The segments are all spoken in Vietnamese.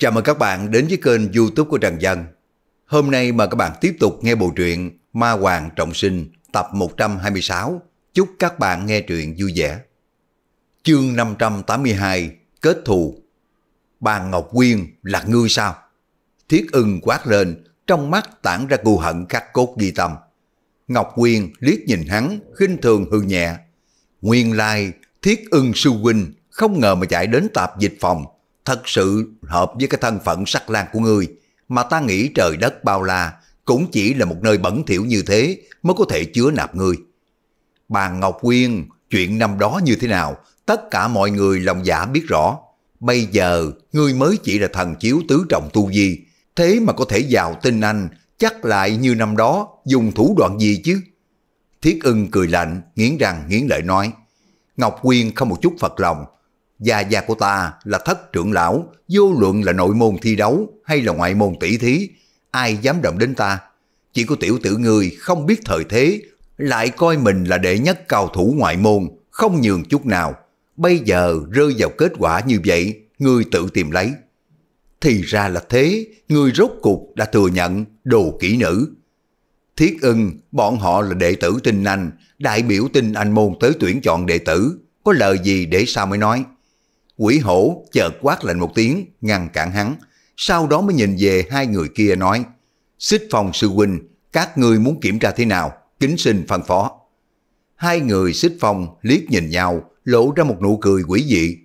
Chào mừng các bạn đến với kênh youtube của Trần Dân. Hôm nay mời các bạn tiếp tục nghe bộ truyện Ma Hoàng Trọng Sinh tập 126. Chúc các bạn nghe truyện vui vẻ. Chương 582 Kết thù Bà Ngọc Quyên là ngươi sao? Thiết ưng quát lên, trong mắt tản ra cù hận khắc cốt ghi tâm. Ngọc Quyên liếc nhìn hắn, khinh thường hư nhẹ. Nguyên lai, thiết ưng sư huynh, không ngờ mà chạy đến tạp dịch phòng thật sự hợp với cái thân phận sắc lang của ngươi, mà ta nghĩ trời đất bao la cũng chỉ là một nơi bẩn thỉu như thế mới có thể chứa nạp ngươi. Bà Ngọc Quyên, chuyện năm đó như thế nào, tất cả mọi người lòng giả biết rõ. Bây giờ, ngươi mới chỉ là thần chiếu tứ trọng tu di, thế mà có thể vào tinh anh, chắc lại như năm đó, dùng thủ đoạn gì chứ? Thiết ưng cười lạnh, nghiến răng nghiến lợi nói. Ngọc Quyên không một chút phật lòng, Gia gia của ta là thất trưởng lão, vô luận là nội môn thi đấu hay là ngoại môn tỷ thí, ai dám động đến ta. Chỉ có tiểu tử người không biết thời thế, lại coi mình là đệ nhất cao thủ ngoại môn, không nhường chút nào. Bây giờ rơi vào kết quả như vậy, người tự tìm lấy. Thì ra là thế, người rốt cục đã thừa nhận đồ kỹ nữ. Thiết ưng, bọn họ là đệ tử tinh anh, đại biểu tinh anh môn tới tuyển chọn đệ tử, có lời gì để sao mới nói. Quỷ hổ chợt quát lạnh một tiếng, ngăn cản hắn. Sau đó mới nhìn về hai người kia nói, xích Phong, sư huynh, các ngươi muốn kiểm tra thế nào, kính xin phân phó. Hai người xích Phong liếc nhìn nhau, lộ ra một nụ cười quỷ dị.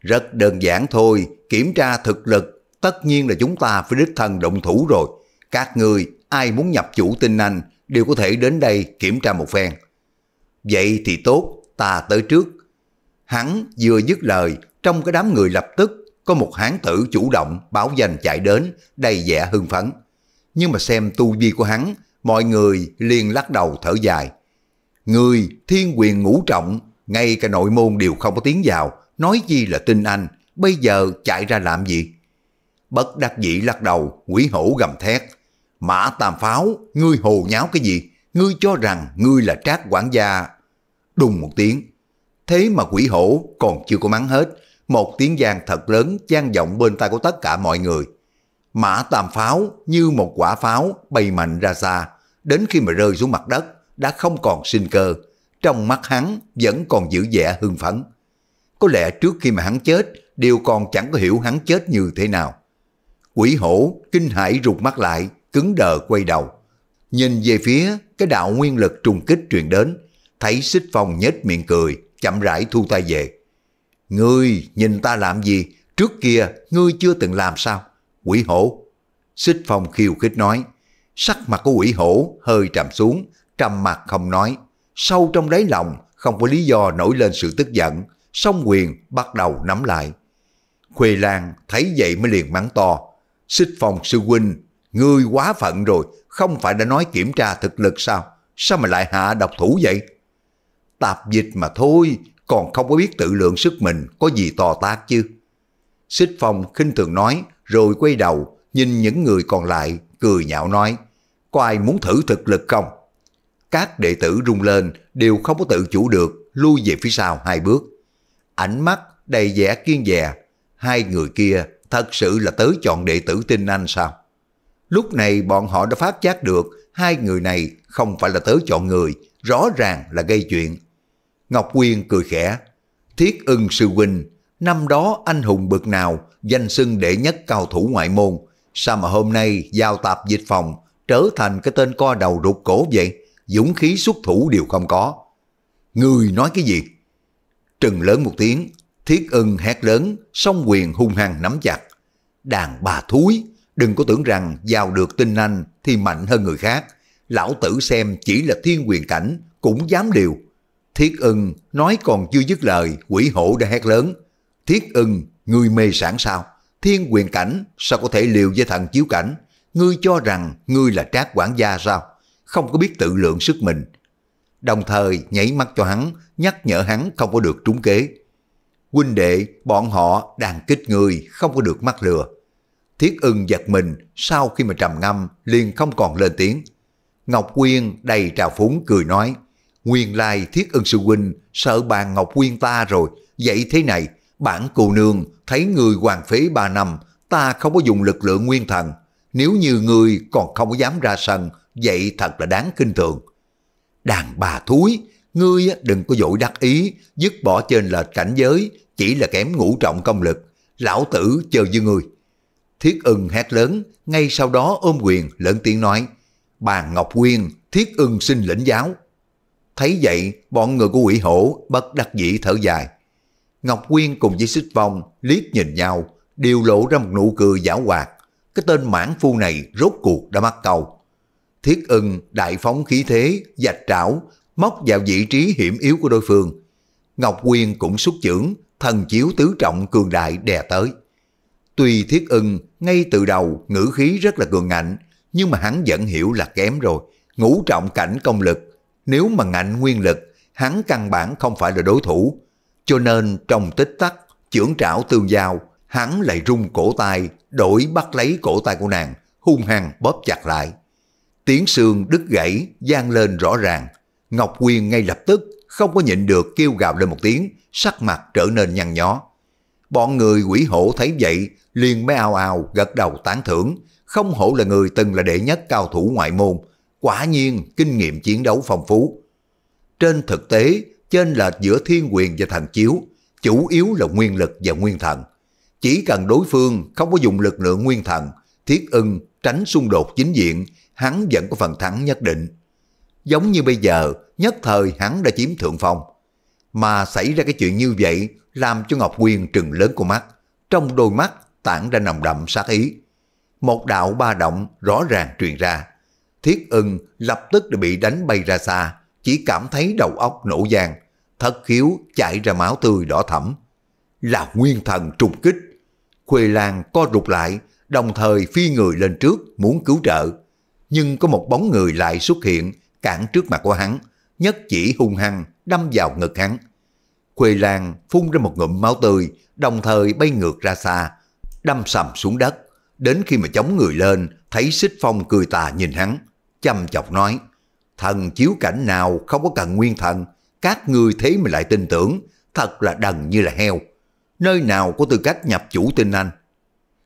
Rất đơn giản thôi, kiểm tra thực lực, tất nhiên là chúng ta phải đích thân động thủ rồi. Các người, ai muốn nhập chủ tinh anh, đều có thể đến đây kiểm tra một phen. Vậy thì tốt, ta tới trước. Hắn vừa dứt lời, trong cái đám người lập tức, có một hán tử chủ động báo danh chạy đến, đầy vẻ hưng phấn. Nhưng mà xem tu vi của hắn, mọi người liền lắc đầu thở dài. Người thiên quyền ngũ trọng, ngay cả nội môn đều không có tiếng vào, nói chi là tin anh, bây giờ chạy ra làm gì? Bất đắc dĩ lắc đầu, quỷ hổ gầm thét. Mã tàm pháo, ngươi hồ nháo cái gì? Ngươi cho rằng ngươi là trác quản gia. Đùng một tiếng. Thế mà quỷ hổ còn chưa có mắng hết, một tiếng giang thật lớn gian vọng bên tai của tất cả mọi người. Mã tam pháo như một quả pháo bay mạnh ra xa, đến khi mà rơi xuống mặt đất đã không còn sinh cơ, trong mắt hắn vẫn còn giữ vẻ hưng phấn. Có lẽ trước khi mà hắn chết, đều còn chẳng có hiểu hắn chết như thế nào. Quỷ hổ kinh hãi rụt mắt lại, cứng đờ quay đầu. Nhìn về phía cái đạo nguyên lực trùng kích truyền đến, thấy xích phong nhếch miệng cười, chậm rãi thu tay về. Ngươi nhìn ta làm gì? Trước kia ngươi chưa từng làm sao? Quỷ hổ. Xích phong khiêu khích nói. Sắc mặt của quỷ hổ hơi trầm xuống, trầm mặt không nói. Sâu trong đáy lòng không có lý do nổi lên sự tức giận. Song quyền bắt đầu nắm lại. Khuê Lan thấy vậy mới liền mắng to. Xích phong sư huynh, ngươi quá phận rồi, không phải đã nói kiểm tra thực lực sao? Sao mà lại hạ độc thủ vậy? Tạp dịch mà thôi, còn không có biết tự lượng sức mình có gì to tác chứ. Xích Phong khinh thường nói, rồi quay đầu, nhìn những người còn lại, cười nhạo nói, có ai muốn thử thực lực không? Các đệ tử rung lên, đều không có tự chủ được, lui về phía sau hai bước. Ánh mắt đầy vẻ kiên dè, hai người kia thật sự là tới chọn đệ tử tinh anh sao? Lúc này bọn họ đã phát giác được hai người này không phải là tới chọn người, rõ ràng là gây chuyện Ngọc Quyên cười khẽ. Thiết ưng sư huynh, năm đó anh hùng bực nào, danh xưng đệ nhất cao thủ ngoại môn. Sao mà hôm nay giao tạp dịch phòng trở thành cái tên co đầu rụt cổ vậy? Dũng khí xuất thủ đều không có. Người nói cái gì? Trừng lớn một tiếng, thiết ưng hét lớn, song quyền hung hăng nắm chặt. Đàn bà thúi, đừng có tưởng rằng giao được tinh anh thì mạnh hơn người khác. Lão tử xem chỉ là thiên quyền cảnh, cũng dám điều Thiết ưng nói còn chưa dứt lời, quỷ hổ đã hét lớn. Thiết ưng, ngươi mê sản sao? Thiên quyền cảnh, sao có thể liều với thần chiếu cảnh? Ngươi cho rằng ngươi là trác quản gia sao? Không có biết tự lượng sức mình. Đồng thời nhảy mắt cho hắn, nhắc nhở hắn không có được trúng kế. Huynh đệ, bọn họ đang kích người, không có được mắc lừa. Thiết ưng giật mình, sau khi mà trầm ngâm, liền không còn lên tiếng. Ngọc Quyên đầy trào phúng cười nói, Nguyên lai thiết ân sư huynh sợ bàn Ngọc Quyên ta rồi, vậy thế này, bản cù nương thấy người hoàng phế ba năm, ta không có dùng lực lượng nguyên thần, nếu như người còn không có dám ra sân, vậy thật là đáng kinh thường. Đàn bà thúi, ngươi đừng có dội đắc ý, dứt bỏ trên là cảnh giới, chỉ là kém ngũ trọng công lực, lão tử chờ với ngươi. Thiết ưng hét lớn, ngay sau đó ôm quyền lớn tiếng nói, bà Ngọc Quyên, Thiết ưng xin lĩnh giáo. Thấy vậy, bọn người của quỷ hổ bất đắc dĩ thở dài. Ngọc Quyên cùng với Xích Vong liếc nhìn nhau, đều lộ ra một nụ cười giả hoạt. Cái tên mãn phu này rốt cuộc đã mắc câu. Thiết ưng đại phóng khí thế, dạch trảo, móc vào vị trí hiểm yếu của đối phương. Ngọc Quyên cũng xuất chưởng, thần chiếu tứ trọng cường đại đè tới. Tuy Thiết ưng ngay từ đầu ngữ khí rất là cường ngạnh, nhưng mà hắn vẫn hiểu là kém rồi. Ngũ trọng cảnh công lực nếu mà ngạnh nguyên lực, hắn căn bản không phải là đối thủ. Cho nên trong tích tắc, trưởng trảo tương giao, hắn lại rung cổ tay, đổi bắt lấy cổ tay của nàng, hung hăng bóp chặt lại. Tiếng xương đứt gãy, gian lên rõ ràng. Ngọc Quyên ngay lập tức, không có nhịn được kêu gào lên một tiếng, sắc mặt trở nên nhăn nhó. Bọn người quỷ hổ thấy vậy, liền mới ao ao gật đầu tán thưởng, không hổ là người từng là đệ nhất cao thủ ngoại môn, quả nhiên kinh nghiệm chiến đấu phong phú. Trên thực tế, trên lệch giữa thiên quyền và thần chiếu, chủ yếu là nguyên lực và nguyên thần. Chỉ cần đối phương không có dùng lực lượng nguyên thần, thiết ưng tránh xung đột chính diện, hắn vẫn có phần thắng nhất định. Giống như bây giờ, nhất thời hắn đã chiếm thượng phong. Mà xảy ra cái chuyện như vậy làm cho Ngọc Quyên trừng lớn con mắt, trong đôi mắt tản ra nồng đậm sát ý. Một đạo ba động rõ ràng truyền ra. Thiết ưng lập tức đã bị đánh bay ra xa, chỉ cảm thấy đầu óc nổ vàng, thất khiếu chảy ra máu tươi đỏ thẫm. Là nguyên thần trùng kích. Khuê Lan co rụt lại, đồng thời phi người lên trước muốn cứu trợ. Nhưng có một bóng người lại xuất hiện, cản trước mặt của hắn, nhất chỉ hung hăng đâm vào ngực hắn. Khuê Lan phun ra một ngụm máu tươi, đồng thời bay ngược ra xa, đâm sầm xuống đất. Đến khi mà chống người lên, thấy xích phong cười tà nhìn hắn, chăm chọc nói, thần chiếu cảnh nào không có cần nguyên thần, các ngươi thế mà lại tin tưởng, thật là đần như là heo. Nơi nào có tư cách nhập chủ tin anh?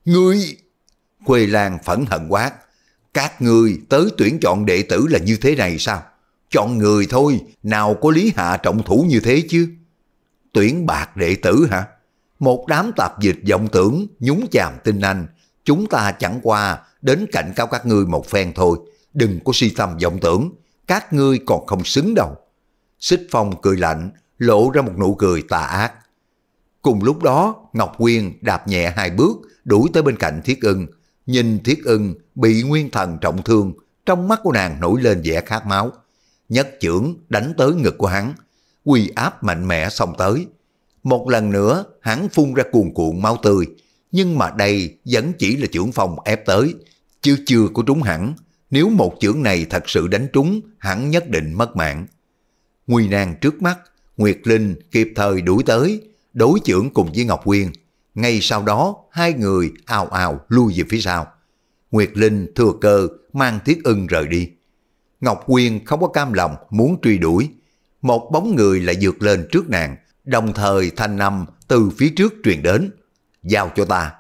Ngươi! Quê Lan phẫn hận quát, các ngươi tới tuyển chọn đệ tử là như thế này sao? Chọn người thôi, nào có lý hạ trọng thủ như thế chứ? Tuyển bạc đệ tử hả? Một đám tạp dịch vọng tưởng, nhúng chàm tin anh, chúng ta chẳng qua đến cảnh cáo các ngươi một phen thôi, đừng có suy tâm vọng tưởng, các ngươi còn không xứng đâu. Xích Phong cười lạnh, lộ ra một nụ cười tà ác. Cùng lúc đó, Ngọc Quyên đạp nhẹ hai bước, đuổi tới bên cạnh Thiết Ưng. Nhìn Thiết Ưng bị nguyên thần trọng thương, trong mắt của nàng nổi lên vẻ khát máu. Nhất trưởng đánh tới ngực của hắn, quy áp mạnh mẽ xông tới. Một lần nữa, hắn phun ra cuồn cuộn máu tươi, nhưng mà đây vẫn chỉ là trưởng phòng ép tới, chứ chưa có trúng hẳn. Nếu một chưởng này thật sự đánh trúng, hẳn nhất định mất mạng. Nguy nan trước mắt, Nguyệt Linh kịp thời đuổi tới, đối chưởng cùng với Ngọc Quyên. Ngay sau đó, hai người ào ào lui về phía sau. Nguyệt Linh thừa cơ mang Thiết Ưng rời đi. Ngọc Quyên không có cam lòng muốn truy đuổi. Một bóng người lại vượt lên trước nàng, đồng thời thanh âm từ phía trước truyền đến. Giao cho ta.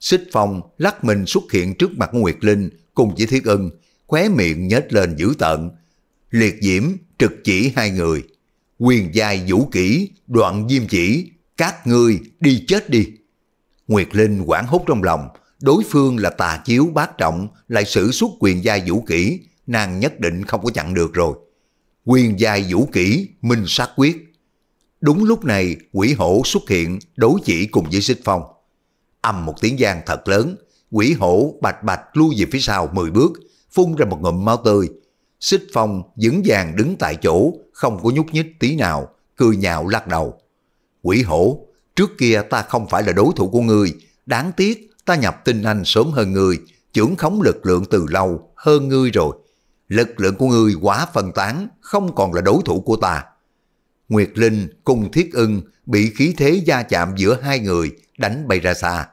Xích Phong lắc mình xuất hiện trước mặt Nguyệt Linh cùng với Thiết Ân, khóe miệng nhếch lên dữ tợn. Liệt diễm trực chỉ hai người. Quyền giai vũ kỹ, đoạn diêm chỉ, các ngươi đi chết đi. Nguyệt Linh quảng hốt trong lòng, đối phương là tà chiếu bát trọng, lại sử xuất quyền giai vũ kỹ, nàng nhất định không có chặn được rồi. Quyền giai vũ kỹ, minh sát quyết. Đúng lúc này, quỷ hổ xuất hiện đối chỉ cùng với xích phong ầm một tiếng giang thật lớn, quỷ hổ bạch bạch lui về phía sau 10 bước, phun ra một ngụm máu tươi. Xích phong vững vàng đứng tại chỗ, không có nhúc nhích tí nào, cười nhạo lắc đầu. Quỷ hổ, trước kia ta không phải là đối thủ của ngươi, đáng tiếc ta nhập tinh anh sớm hơn ngươi, trưởng khống lực lượng từ lâu hơn ngươi rồi. Lực lượng của ngươi quá phân tán, không còn là đối thủ của ta. Nguyệt Linh cùng Thiết ưng bị khí thế gia chạm giữa hai người đánh bay ra xa.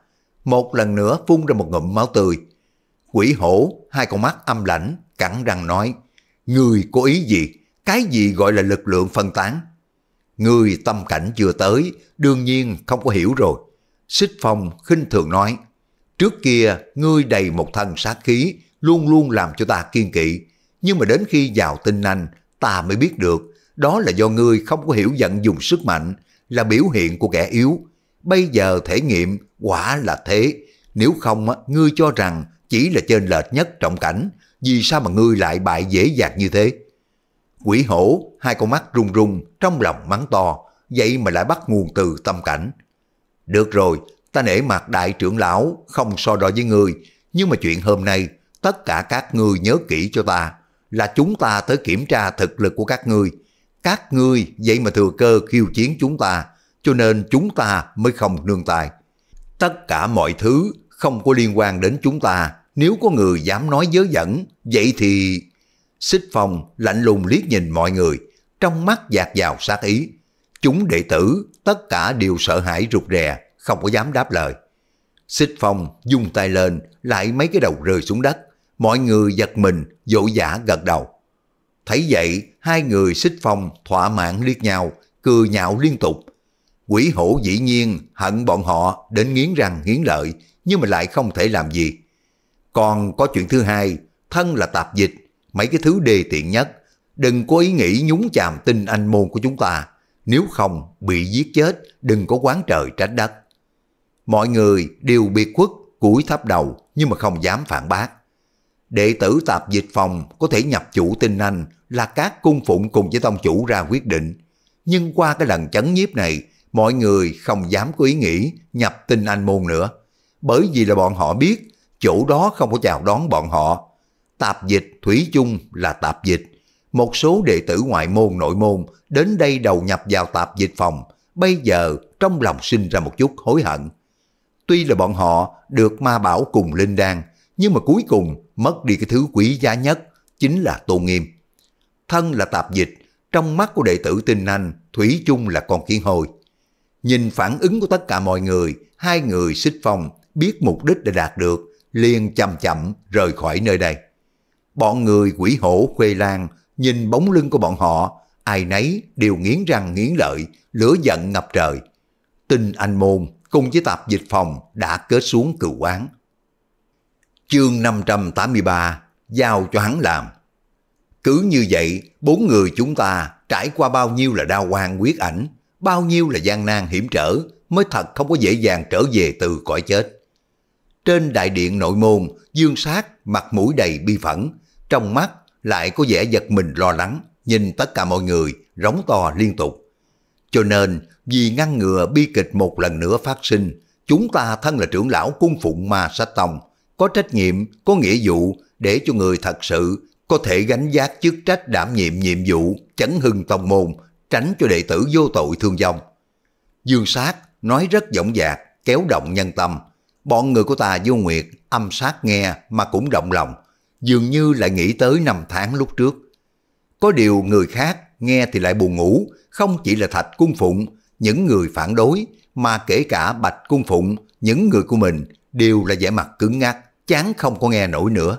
Một lần nữa phun ra một ngụm máu tươi. Quỷ hổ, hai con mắt âm lãnh, cắn răng nói, Người có ý gì? Cái gì gọi là lực lượng phân tán? Người tâm cảnh chưa tới, đương nhiên không có hiểu rồi. Xích Phong khinh thường nói, Trước kia, ngươi đầy một thân sát khí, luôn luôn làm cho ta kiên kỵ. Nhưng mà đến khi vào tinh anh, ta mới biết được, đó là do ngươi không có hiểu giận dùng sức mạnh, là biểu hiện của kẻ yếu, bây giờ thể nghiệm quả là thế. Nếu không, ngươi cho rằng chỉ là trên lệch nhất trọng cảnh, vì sao mà ngươi lại bại dễ dàng như thế? Quỷ hổ, hai con mắt rung rung, trong lòng mắng to, vậy mà lại bắt nguồn từ tâm cảnh. Được rồi, ta nể mặt đại trưởng lão, không so đo với ngươi, nhưng mà chuyện hôm nay, tất cả các ngươi nhớ kỹ cho ta, là chúng ta tới kiểm tra thực lực của các ngươi. Các ngươi vậy mà thừa cơ khiêu chiến chúng ta, cho nên chúng ta mới không nương tay. Tất cả mọi thứ không có liên quan đến chúng ta, nếu có người dám nói dớ dẫn, vậy thì... Xích Phong lạnh lùng liếc nhìn mọi người, trong mắt dạt vào sát ý. Chúng đệ tử tất cả đều sợ hãi rụt rè, không có dám đáp lời. Xích Phong dùng tay lên, lại mấy cái đầu rơi xuống đất. Mọi người giật mình, dỗ dã gật đầu. Thấy vậy, hai người Xích Phong thỏa mãn liếc nhau, cười nhạo liên tục, Quỷ hổ dĩ nhiên hận bọn họ đến nghiến răng nghiến lợi, nhưng mà lại không thể làm gì. Còn có chuyện thứ hai, thân là tạp dịch, mấy cái thứ đề tiện nhất. Đừng có ý nghĩ nhúng chàm tinh anh môn của chúng ta. Nếu không, bị giết chết, đừng có quán trời trách đất. Mọi người đều biệt quất, cúi thấp đầu nhưng mà không dám phản bác. Đệ tử tạp dịch phòng có thể nhập chủ tinh anh là các cung phụng cùng với tông chủ ra quyết định. Nhưng qua cái lần chấn nhiếp này, mọi người không dám có ý nghĩ nhập tinh anh môn nữa, bởi vì là bọn họ biết chỗ đó không có chào đón bọn họ. Tạp dịch Thủy chung là tạp dịch, một số đệ tử ngoại môn nội môn đến đây đầu nhập vào tạp dịch phòng, bây giờ trong lòng sinh ra một chút hối hận. Tuy là bọn họ được ma bảo cùng linh đan, nhưng mà cuối cùng mất đi cái thứ quý giá nhất, chính là tôn nghiêm. Thân là tạp dịch, trong mắt của đệ tử tinh anh, Thủy chung là con kiến hồi. Nhìn phản ứng của tất cả mọi người, hai người xích phong, biết mục đích đã đạt được, liền chậm chậm rời khỏi nơi đây. Bọn người quỷ hổ khuê lan, nhìn bóng lưng của bọn họ, ai nấy đều nghiến răng nghiến lợi, lửa giận ngập trời. Tinh anh môn cùng với tạp dịch phòng đã kết xuống cựu quán. Chương 583 Giao cho hắn làm Cứ như vậy, bốn người chúng ta trải qua bao nhiêu là đau quan quyết ảnh, bao nhiêu là gian nan hiểm trở mới thật không có dễ dàng trở về từ cõi chết. Trên đại điện nội môn, dương sát mặt mũi đầy bi phẫn, trong mắt lại có vẻ giật mình lo lắng, nhìn tất cả mọi người rống to liên tục. Cho nên, vì ngăn ngừa bi kịch một lần nữa phát sinh, chúng ta thân là trưởng lão cung phụng ma sách tông, có trách nhiệm, có nghĩa vụ để cho người thật sự có thể gánh giác chức trách đảm nhiệm nhiệm vụ chấn hưng tông môn tránh cho đệ tử vô tội thương vong. Dương sát nói rất dõng dạc, kéo động nhân tâm. Bọn người của ta vô nguyệt, âm sát nghe mà cũng động lòng, dường như lại nghĩ tới năm tháng lúc trước. Có điều người khác nghe thì lại buồn ngủ, không chỉ là thạch cung phụng, những người phản đối, mà kể cả bạch cung phụng, những người của mình đều là vẻ mặt cứng ngắc, chán không có nghe nổi nữa.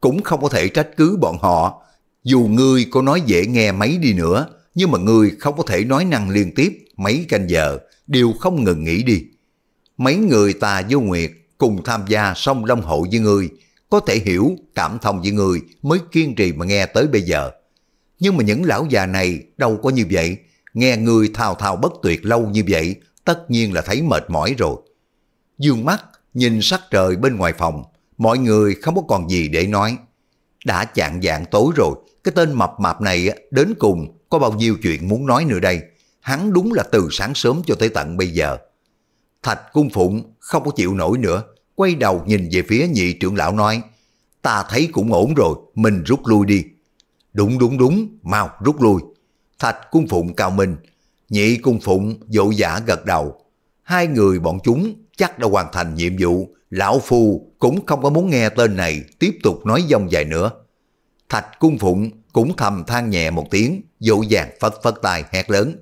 Cũng không có thể trách cứ bọn họ, dù ngươi có nói dễ nghe mấy đi nữa, nhưng mà người không có thể nói năng liên tiếp mấy canh giờ, đều không ngừng nghỉ đi. Mấy người ta vô nguyệt cùng tham gia song long hội với người, có thể hiểu, cảm thông với người mới kiên trì mà nghe tới bây giờ. Nhưng mà những lão già này đâu có như vậy, nghe người thao thao bất tuyệt lâu như vậy, tất nhiên là thấy mệt mỏi rồi. Dương mắt, nhìn sắc trời bên ngoài phòng, mọi người không có còn gì để nói. Đã chạng dạng tối rồi, cái tên mập mạp này đến cùng có bao nhiêu chuyện muốn nói nữa đây. Hắn đúng là từ sáng sớm cho tới tận bây giờ. Thạch cung phụng không có chịu nổi nữa. Quay đầu nhìn về phía nhị trưởng lão nói. Ta thấy cũng ổn rồi, mình rút lui đi. Đúng đúng đúng, mau rút lui. Thạch cung phụng cao minh. Nhị cung phụng vội giả gật đầu. Hai người bọn chúng chắc đã hoàn thành nhiệm vụ. Lão Phu cũng không có muốn nghe tên này tiếp tục nói dông dài nữa. Thạch cung phụng cũng thầm than nhẹ một tiếng, dỗ dàng phật phật tài hét lớn.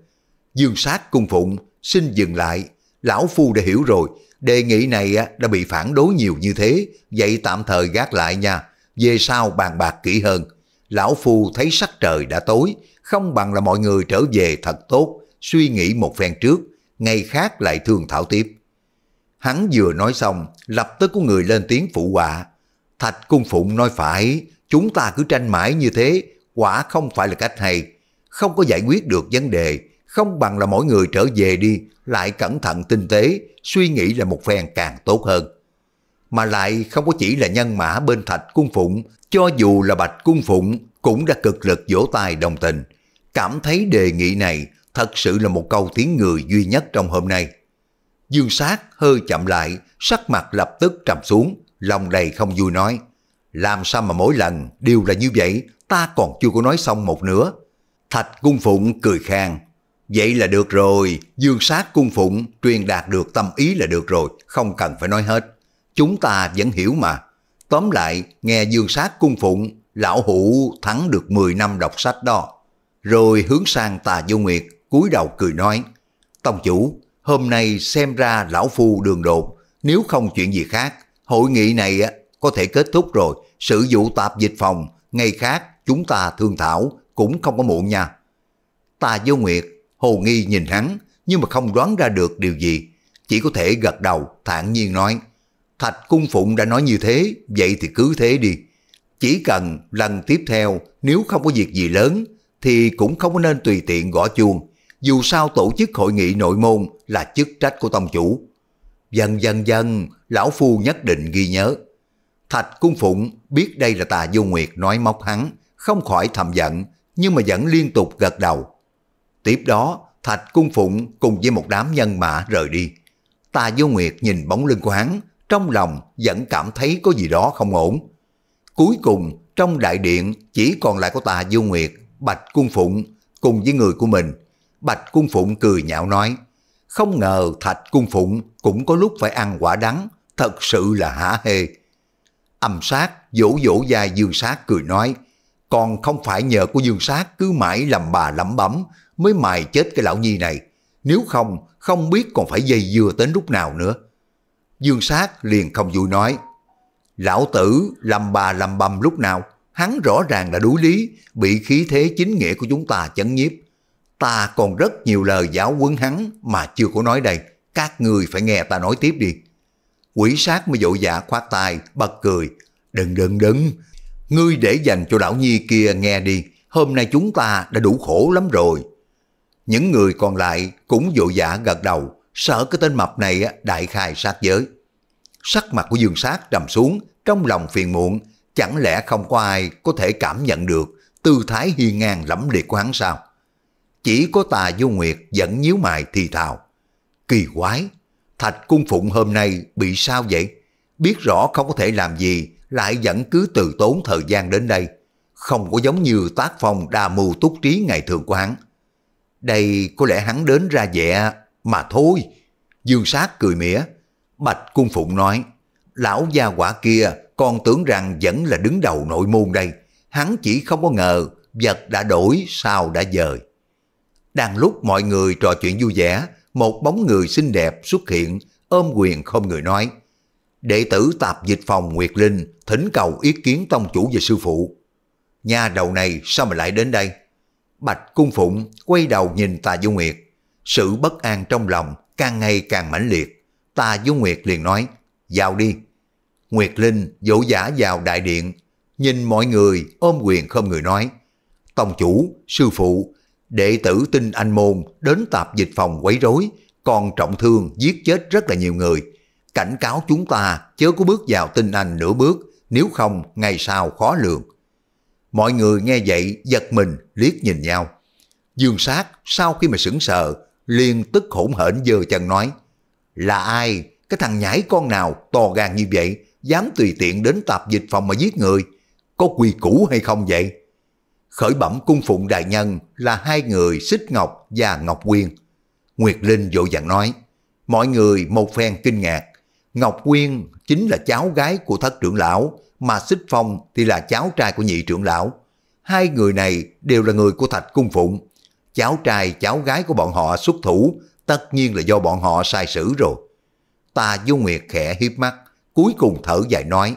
Dương sát cung phụng, xin dừng lại. Lão Phu đã hiểu rồi, đề nghị này đã bị phản đối nhiều như thế, vậy tạm thời gác lại nha, về sau bàn bạc kỹ hơn. Lão Phu thấy sắc trời đã tối, không bằng là mọi người trở về thật tốt, suy nghĩ một phen trước, ngày khác lại thương thảo tiếp. Hắn vừa nói xong, lập tức có người lên tiếng phụ họa. Thạch Cung Phụng nói phải, Chúng ta cứ tranh mãi như thế, quả không phải là cách hay. Không có giải quyết được vấn đề, không bằng là mỗi người trở về đi, lại cẩn thận tinh tế, suy nghĩ là một phen càng tốt hơn. Mà lại không có chỉ là nhân mã bên thạch cung phụng, cho dù là bạch cung phụng cũng đã cực lực vỗ tay đồng tình. Cảm thấy đề nghị này thật sự là một câu tiếng người duy nhất trong hôm nay. Dương sát hơi chậm lại, sắc mặt lập tức trầm xuống, lòng đầy không vui nói. Làm sao mà mỗi lần đều là như vậy, ta còn chưa có nói xong một nửa. Thạch Cung Phụng cười khang. Vậy là được rồi, dương sát Cung Phụng truyền đạt được tâm ý là được rồi, không cần phải nói hết. Chúng ta vẫn hiểu mà. Tóm lại, nghe dương sát Cung Phụng, lão hủ thắng được 10 năm đọc sách đó. Rồi hướng sang tà vô nguyệt, cúi đầu cười nói. Tông chủ, hôm nay xem ra lão phu đường đột, nếu không chuyện gì khác, hội nghị này có thể kết thúc rồi, sự vụ tạp dịch phòng, ngày khác chúng ta thương thảo cũng không có muộn nha. Ta vô nguyệt, hồ nghi nhìn hắn, nhưng mà không đoán ra được điều gì. Chỉ có thể gật đầu, thản nhiên nói, Thạch Cung Phụng đã nói như thế, vậy thì cứ thế đi. Chỉ cần lần tiếp theo nếu không có việc gì lớn thì cũng không nên tùy tiện gõ chuông. Dù sao tổ chức hội nghị nội môn là chức trách của tông chủ. Dần dần dần, lão phu nhất định ghi nhớ. Thạch Cung Phụng biết đây là tà Du Nguyệt nói móc hắn, không khỏi thầm giận, nhưng mà vẫn liên tục gật đầu. Tiếp đó, Thạch Cung Phụng cùng với một đám nhân mã rời đi. Tà Du Nguyệt nhìn bóng lưng của hắn, trong lòng vẫn cảm thấy có gì đó không ổn. Cuối cùng, trong đại điện chỉ còn lại có tà Du Nguyệt, Bạch Cung Phụng cùng với người của mình. Bạch Cung Phụng cười nhạo nói, không ngờ Thạch Cung Phụng cũng có lúc phải ăn quả đắng, thật sự là hả hê âm sát dỗ dỗ dài dương sát cười nói, còn không phải nhờ của dương sát cứ mãi làm bà lẩm bẩm mới mài chết cái lão nhi này, nếu không, không biết còn phải dây dưa đến lúc nào nữa. Dương sát liền không vui nói, lão tử làm bà lẩm bẩm lúc nào, hắn rõ ràng là đối lý, bị khí thế chính nghĩa của chúng ta chấn nhiếp. Ta còn rất nhiều lời giáo huấn hắn mà chưa có nói đây, các người phải nghe ta nói tiếp đi. Quỷ sát mới dội dạ khoát tay, bật cười, Đừng đừng đừng, ngươi để dành cho lão nhi kia nghe đi, hôm nay chúng ta đã đủ khổ lắm rồi. Những người còn lại cũng vội vã gật đầu, sợ cái tên mập này đại khai sát giới. Sắc mặt của dương sát trầm xuống, trong lòng phiền muộn, chẳng lẽ không có ai có thể cảm nhận được tư thái hiên ngang lẫm liệt của hắn sao? Chỉ có tà vô nguyệt vẫn nhíu mày thì thào. Kỳ quái, thạch cung phụng hôm nay bị sao vậy? Biết rõ không có thể làm gì lại vẫn cứ từ tốn thời gian đến đây, không có giống như tác phong đa mưu túc trí ngày thường của hắn. Đây có lẽ hắn đến ra vẻ mà thôi. Dương sát cười mỉa, Bạch Cung Phụng nói, lão gia quả kia con tưởng rằng vẫn là đứng đầu nội môn đây, hắn chỉ không có ngờ vật đã đổi sao đã dời. Đang lúc mọi người trò chuyện vui vẻ, một bóng người xinh đẹp xuất hiện, ôm quyền không người nói đệ tử tạp dịch phòng Nguyệt Linh thỉnh cầu ý kiến tông chủ và sư phụ. Nhà đầu này sao mà lại đến đây? Bạch Cung Phụng quay đầu nhìn Tà Du Nguyệt. Sự bất an trong lòng càng ngày càng mãnh liệt. Tà Du Nguyệt liền nói, vào đi. Nguyệt Linh dỗ giả vào đại điện, nhìn mọi người ôm quyền không người nói. Tông chủ, sư phụ, đệ tử tinh anh môn đến tạp dịch phòng quấy rối, còn trọng thương giết chết rất là nhiều người cảnh cáo chúng ta chớ có bước vào tinh anh nửa bước, nếu không ngày sau khó lường. Mọi người nghe vậy giật mình liếc nhìn nhau. Dương sát sau khi mà sững sờ, liền tức hỗn hển giơ chân nói, là ai, cái thằng nhãi con nào to gan như vậy, dám tùy tiện đến tạp dịch phòng mà giết người, có quỳ cũ hay không vậy? Khởi bẩm cung phụng đại nhân là hai người Xích Ngọc và Ngọc Quyên. Nguyệt Linh vội vàng nói, mọi người một phen kinh ngạc, Ngọc Quyên chính là cháu gái của thất trưởng lão, mà Xích Phong thì là cháu trai của nhị trưởng lão. Hai người này đều là người của Thạch Cung Phụng. Cháu trai, cháu gái của bọn họ xuất thủ, tất nhiên là do bọn họ sai sử rồi. Ta vô nguyệt khẽ hiếp mắt, cuối cùng thở dài nói,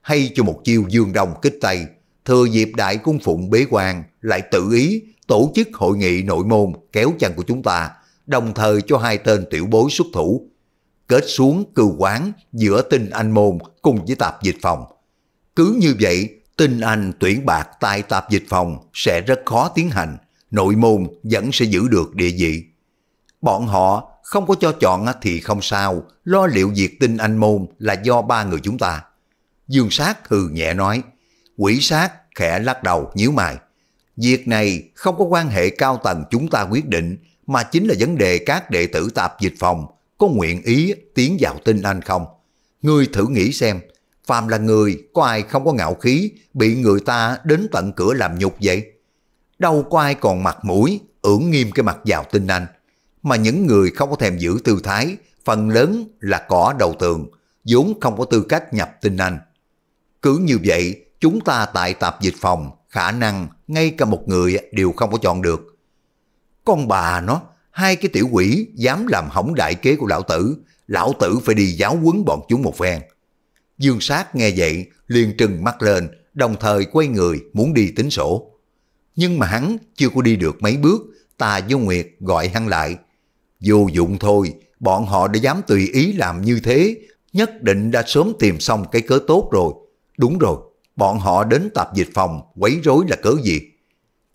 hay cho một chiêu dương đông kích tây, thừa dịp đại cung phụng bế quan lại tự ý tổ chức hội nghị nội môn kéo chân của chúng ta, đồng thời cho hai tên tiểu bối xuất thủ, kết xuống cừu quán giữa tinh anh môn cùng với tạp dịch phòng. Cứ như vậy, tinh anh tuyển bạc tại tạp dịch phòng sẽ rất khó tiến hành, nội môn vẫn sẽ giữ được địa vị. Bọn họ không có cho chọn thì không sao, lo liệu việc tinh anh môn là do ba người chúng ta. Dương sát hừ nhẹ nói, quỷ sát khẽ lắc đầu nhíu mày. Việc này không có quan hệ cao tầng chúng ta quyết định, mà chính là vấn đề các đệ tử tạp dịch phòng có nguyện ý tiến vào tinh anh không? Ngươi thử nghĩ xem, phàm là người có ai không có ngạo khí bị người ta đến tận cửa làm nhục vậy? Đâu có ai còn mặt mũi, ưỡng nghiêm cái mặt vào tinh anh. Mà những người không có thèm giữ tư thái, phần lớn là cỏ đầu tường, vốn không có tư cách nhập tinh anh. Cứ như vậy, chúng ta tại tạp dịch phòng, khả năng ngay cả một người đều không có chọn được. Con bà nó, hai cái tiểu quỷ dám làm hỏng đại kế của lão tử, lão tử phải đi giáo quấn bọn chúng một phen. Dương sát nghe vậy, liền trừng mắt lên, đồng thời quay người muốn đi tính sổ. Nhưng mà hắn chưa có đi được mấy bước, tà vô nguyệt gọi hắn lại. Vô dụng thôi, bọn họ đã dám tùy ý làm như thế, nhất định đã sớm tìm xong cái cớ tốt rồi. Đúng rồi, bọn họ đến tạp dịch phòng, quấy rối là cớ gì?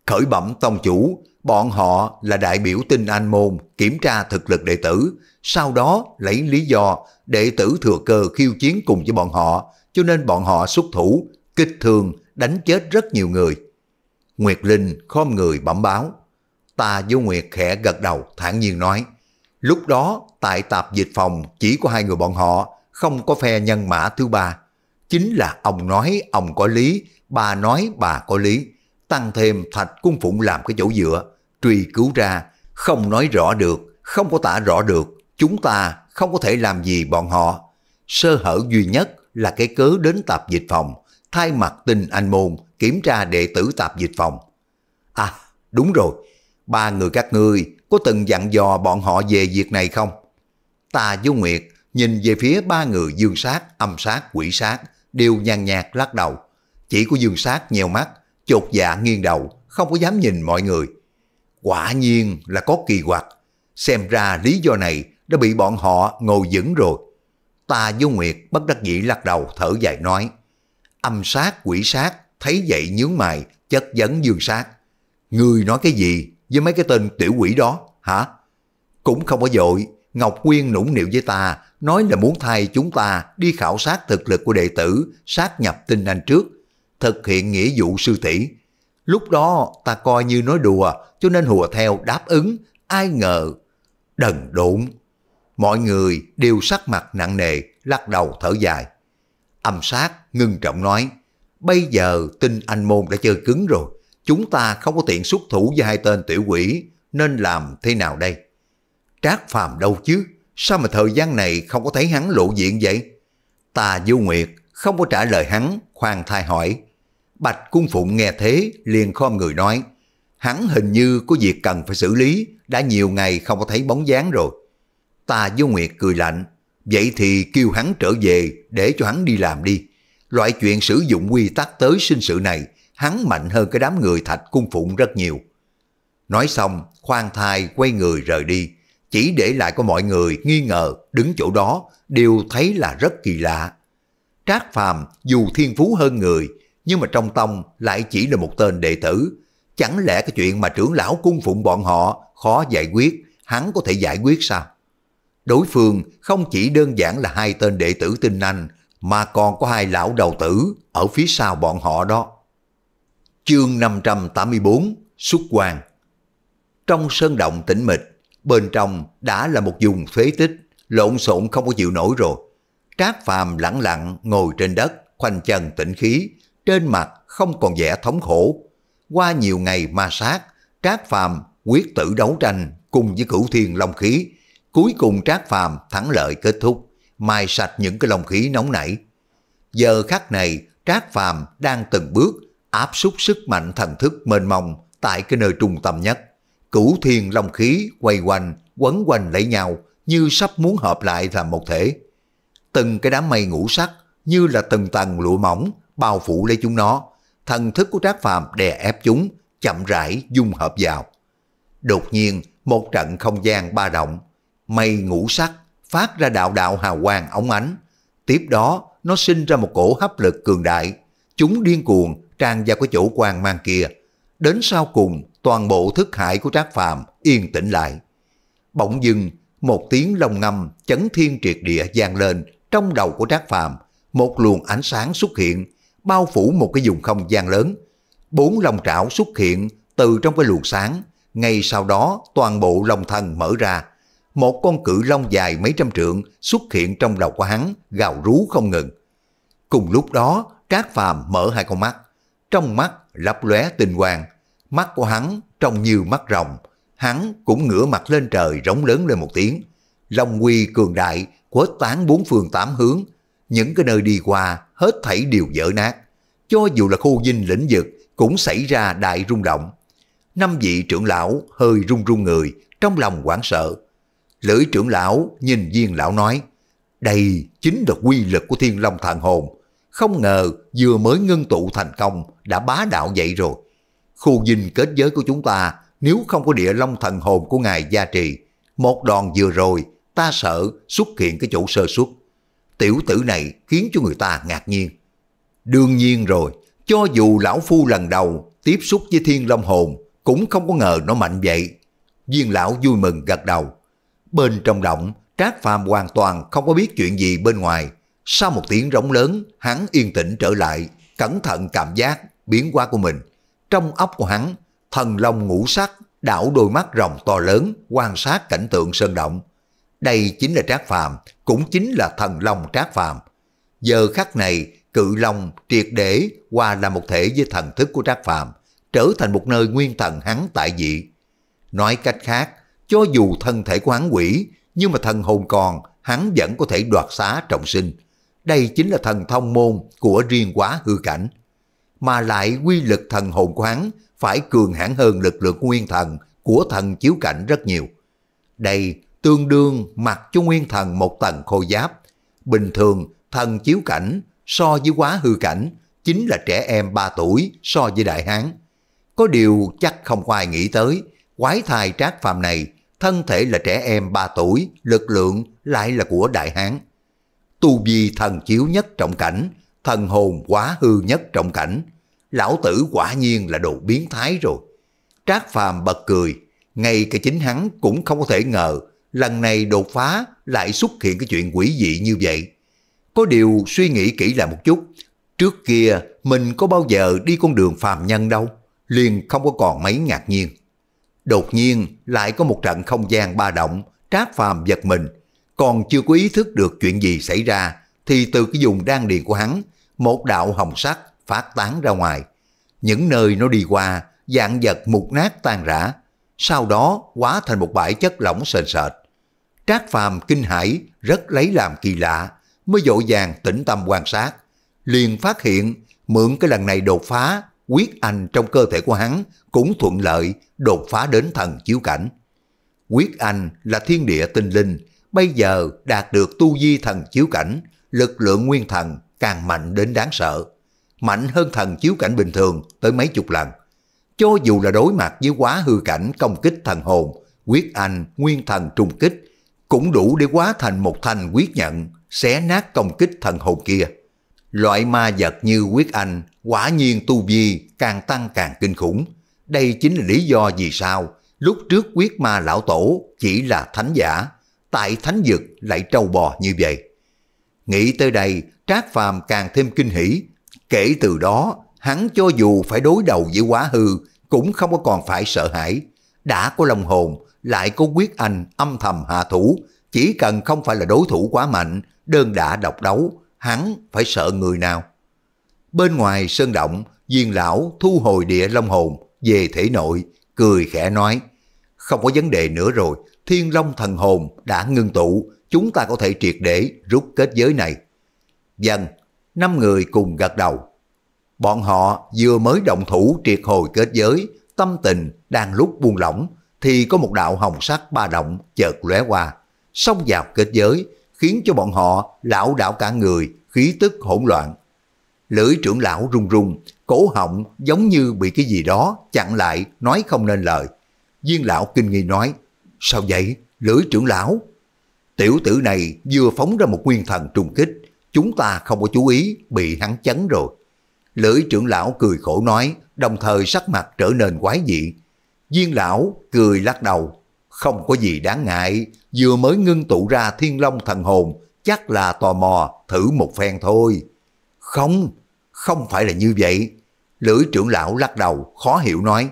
Khởi bẩm tông chủ, Bọn họ là đại biểu tinh anh môn, kiểm tra thực lực đệ tử, sau đó lấy lý do đệ tử thừa cơ khiêu chiến cùng với bọn họ, cho nên bọn họ xuất thủ, kích thương, đánh chết rất nhiều người. Nguyệt Linh khom người bẩm báo. Ta vô Nguyệt khẽ gật đầu, thản nhiên nói. Lúc đó, tại tạp dịch phòng chỉ có hai người bọn họ, không có phe nhân mã thứ ba. Chính là ông nói ông có lý, bà nói bà có lý. Tăng thêm thạch cung phụng làm cái chỗ dựa, truy cứu ra, không nói rõ được, không có tả rõ được, chúng ta không có thể làm gì bọn họ. Sơ hở duy nhất là cái cớ đến tạp dịch phòng, thay mặt tình anh môn kiểm tra đệ tử tạp dịch phòng. À, đúng rồi, ba người các ngươi có từng dặn dò bọn họ về việc này không? Ta với Nguyệt nhìn về phía ba người dương sát, âm sát, quỷ sát, đều nhàn nhạt lắc đầu. Chỉ có dương sát nhèo mắt, chột dạ nghiêng đầu, không có dám nhìn mọi người. Quả nhiên là có kỳ quặc. Xem ra lý do này đã bị bọn họ ngồi vững rồi. Ta vô nguyệt bất đắc dĩ lắc đầu thở dài nói. Âm sát quỷ sát thấy vậy nhướng mày chất vấn dương sát. Người nói cái gì với mấy cái tên tiểu quỷ đó hả? Cũng không có dội. Ngọc Quyên nũng nịu với ta nói là muốn thay chúng ta đi khảo sát thực lực của đệ tử sát nhập tinh anh trước thực hiện nghĩa vụ sư tỷ Lúc đó ta coi như nói đùa cho nên hùa theo đáp ứng, ai ngờ. Đần độn. Mọi người đều sắc mặt nặng nề, lắc đầu thở dài. Âm sát ngưng trọng nói, bây giờ tin anh môn đã chơi cứng rồi, chúng ta không có tiện xuất thủ với hai tên tiểu quỷ, nên làm thế nào đây? Trác phàm đâu chứ, sao mà thời gian này không có thấy hắn lộ diện vậy? Ta vô nguyệt, không có trả lời hắn, khoan thai hỏi. Bạch Cung Phụng nghe thế liền khom người nói, hắn hình như có việc cần phải xử lý, đã nhiều ngày không có thấy bóng dáng rồi. Tà Vô Nguyệt cười lạnh, vậy thì kêu hắn trở về để cho hắn đi làm đi. Loại chuyện sử dụng quy tắc tới sinh sự này, hắn mạnh hơn cái đám người thạch cung phụng rất nhiều. Nói xong, khoan thai quay người rời đi, chỉ để lại có mọi người nghi ngờ đứng chỗ đó đều thấy là rất kỳ lạ. Trác Phàm dù thiên phú hơn người, nhưng mà trong tông lại chỉ là một tên đệ tử. Chẳng lẽ cái chuyện mà trưởng lão cung phụng bọn họ khó giải quyết, hắn có thể giải quyết sao? Đối phương không chỉ đơn giản là hai tên đệ tử tinh anh, mà còn có hai lão đầu tử ở phía sau bọn họ đó. Chương 584 Xuất quan Trong sơn động tĩnh mịch, bên trong đã là một vùng phế tích, lộn xộn không có chịu nổi rồi. Trác Phàm lặng lặng ngồi trên đất, khoanh chân tĩnh khí, trên mặt không còn vẻ thống khổ. Qua nhiều ngày ma sát, Trác Phàm quyết tử đấu tranh cùng với cửu thiên long khí. Cuối cùng Trác Phàm thắng lợi kết thúc, mài sạch những cái long khí nóng nảy. Giờ khắc này, Trác Phàm đang từng bước áp súc sức mạnh thần thức mênh mông tại cái nơi trung tâm nhất. Cửu thiên long khí quay quanh, quấn quanh lấy nhau như sắp muốn hợp lại làm một thể. Từng cái đám mây ngũ sắc như là từng tầng lụa mỏng bao phủ lấy chúng nó, thần thức của Trác Phàm đè ép chúng, chậm rãi dung hợp vào. Đột nhiên, một trận không gian ba động, mây ngũ sắc phát ra đạo đạo hào quang ống ánh. Tiếp đó, nó sinh ra một cổ hấp lực cường đại, chúng điên cuồng tràn ra cái chỗ quang mang kia. Đến sau cùng, toàn bộ thức hải của Trác Phàm yên tĩnh lại. Bỗng dưng, một tiếng lồng ngâm chấn thiên triệt địa vang lên trong đầu của Trác Phàm, một luồng ánh sáng xuất hiện bao phủ một cái vùng không gian lớn. Bốn lòng trảo xuất hiện từ trong cái luồng sáng, ngay sau đó toàn bộ lòng thần mở ra. Một con cự long dài mấy trăm trượng xuất hiện trong đầu của hắn, gào rú không ngừng. Cùng lúc đó, Trác Phàm mở hai con mắt. Trong mắt lấp lóe tinh quang, mắt của hắn trông như mắt rồng. Hắn cũng ngửa mặt lên trời rống lớn lên một tiếng. Long quy cường đại quét tán bốn phương tám hướng, những cái nơi đi qua hết thảy đều vỡ nát. Cho dù là khu dinh lĩnh vực cũng xảy ra đại rung động. Năm vị trưởng lão hơi run run người, trong lòng hoảng sợ. Lưỡi trưởng lão nhìn viên lão nói, đây chính là quy lực của thiên long thần hồn. Không ngờ vừa mới ngưng tụ thành công đã bá đạo vậy rồi. Khu dinh kết giới của chúng ta nếu không có địa long thần hồn của ngài gia trì, một đòn vừa rồi ta sợ xuất hiện cái chỗ sơ xuất tiểu tử này khiến cho người ta ngạc nhiên. Đương nhiên rồi, cho dù lão phu lần đầu tiếp xúc với thiên long hồn, cũng không có ngờ nó mạnh vậy. Viên lão vui mừng gật đầu. Bên trong động, Trác Phàm hoàn toàn không có biết chuyện gì bên ngoài. Sau một tiếng rống lớn, hắn yên tĩnh trở lại, cẩn thận cảm giác biến hóa của mình. Trong óc của hắn, thần long ngũ sắc đảo đôi mắt rồng to lớn quan sát cảnh tượng sơn động. Đây chính là Trác Phàm, cũng chính là thần long Trác Phàm. Giờ khắc này, cự long triệt để qua là một thể với thần thức của Trác Phàm, trở thành một nơi nguyên thần hắn tại dị. Nói cách khác, cho dù thân thể của hắn quỷ, nhưng mà thần hồn còn, hắn vẫn có thể đoạt xá trọng sinh. Đây chính là thần thông môn của riêng quá hư cảnh. Mà lại quy lực thần hồn của hắn phải cường hãn hơn lực lượng nguyên thần của thần chiếu cảnh rất nhiều. Đây tương đương mặc cho nguyên thần một tầng khô giáp. Bình thường, thần chiếu cảnh so với quá hư cảnh chính là trẻ em 3 tuổi so với đại hán. Có điều chắc không có ai nghĩ tới, quái thai trác phàm này, thân thể là trẻ em 3 tuổi, lực lượng lại là của đại hán. Tu vi thần chiếu nhất trọng cảnh, thần hồn quá hư nhất trọng cảnh. Lão tử quả nhiên là đồ biến thái rồi. Trác phàm bật cười, ngay cả chính hắn cũng không có thể ngờ lần này đột phá lại xuất hiện cái chuyện quỷ dị như vậy. Có điều suy nghĩ kỹ lại một chút, trước kia mình có bao giờ đi con đường phàm nhân đâu, liền không có còn mấy ngạc nhiên. Đột nhiên lại có một trận không gian ba động, trác phàm giật mình, còn chưa có ý thức được chuyện gì xảy ra, thì từ cái vùng đan điền của hắn, một đạo hồng sắc phát tán ra ngoài. Những nơi nó đi qua, dạng vật mục nát tan rã, sau đó hóa thành một bãi chất lỏng sền sệt. Trác Phàm kinh hãi rất lấy làm kỳ lạ, mới dội vàng tĩnh tâm quan sát. Liền phát hiện, mượn cái lần này đột phá, quyết anh trong cơ thể của hắn cũng thuận lợi đột phá đến thần chiếu cảnh. Quyết anh là thiên địa tinh linh, bây giờ đạt được tu di thần chiếu cảnh, lực lượng nguyên thần càng mạnh đến đáng sợ. Mạnh hơn thần chiếu cảnh bình thường tới mấy chục lần. Cho dù là đối mặt với quá hư cảnh công kích thần hồn, quyết anh nguyên thần trùng kích cũng đủ để hóa thành một thanh quyết nhận, xé nát công kích thần hồn kia. Loại ma vật như quyết anh, quả nhiên tu vi càng tăng càng kinh khủng. Đây chính là lý do vì sao lúc trước quyết ma lão tổ chỉ là thánh giả, tại thánh dực lại trâu bò như vậy. Nghĩ tới đây, Trác Phàm càng thêm kinh hỉ. Kể từ đó, hắn cho dù phải đối đầu với quá hư, cũng không có còn phải sợ hãi. Đã có lòng hồn, lại có quyết anh âm thầm hạ thủ, chỉ cần không phải là đối thủ quá mạnh, đơn đả độc đấu, hắn phải sợ người nào. Bên ngoài sơn động, viên lão thu hồi địa long hồn về thể nội, cười khẽ nói, không có vấn đề nữa rồi, thiên long thần hồn đã ngưng tụ, chúng ta có thể triệt để rút kết giới này. dần vâng, năm người cùng gật đầu. Bọn họ vừa mới động thủ triệt hồi kết giới, tâm tình đang lúc buông lỏng, thì có một đạo hồng sắc ba động chợt lóe qua, xông vào kết giới, khiến cho bọn họ lão đảo cả người, khí tức hỗn loạn. Lưỡi trưởng lão run run, cổ họng giống như bị cái gì đó chặn lại, nói không nên lời. Viên lão kinh nghi nói, sao vậy, lưỡi trưởng lão? Tiểu tử này vừa phóng ra một nguyên thần trùng kích, chúng ta không có chú ý, bị hắn chấn rồi. Lưỡi trưởng lão cười khổ nói, đồng thời sắc mặt trở nên quái dị, Viên lão cười lắc đầu, không có gì đáng ngại, vừa mới ngưng tụ ra thiên long thần hồn, chắc là tò mò, thử một phen thôi. Không, không phải là như vậy. Lưỡi trưởng lão lắc đầu, khó hiểu nói.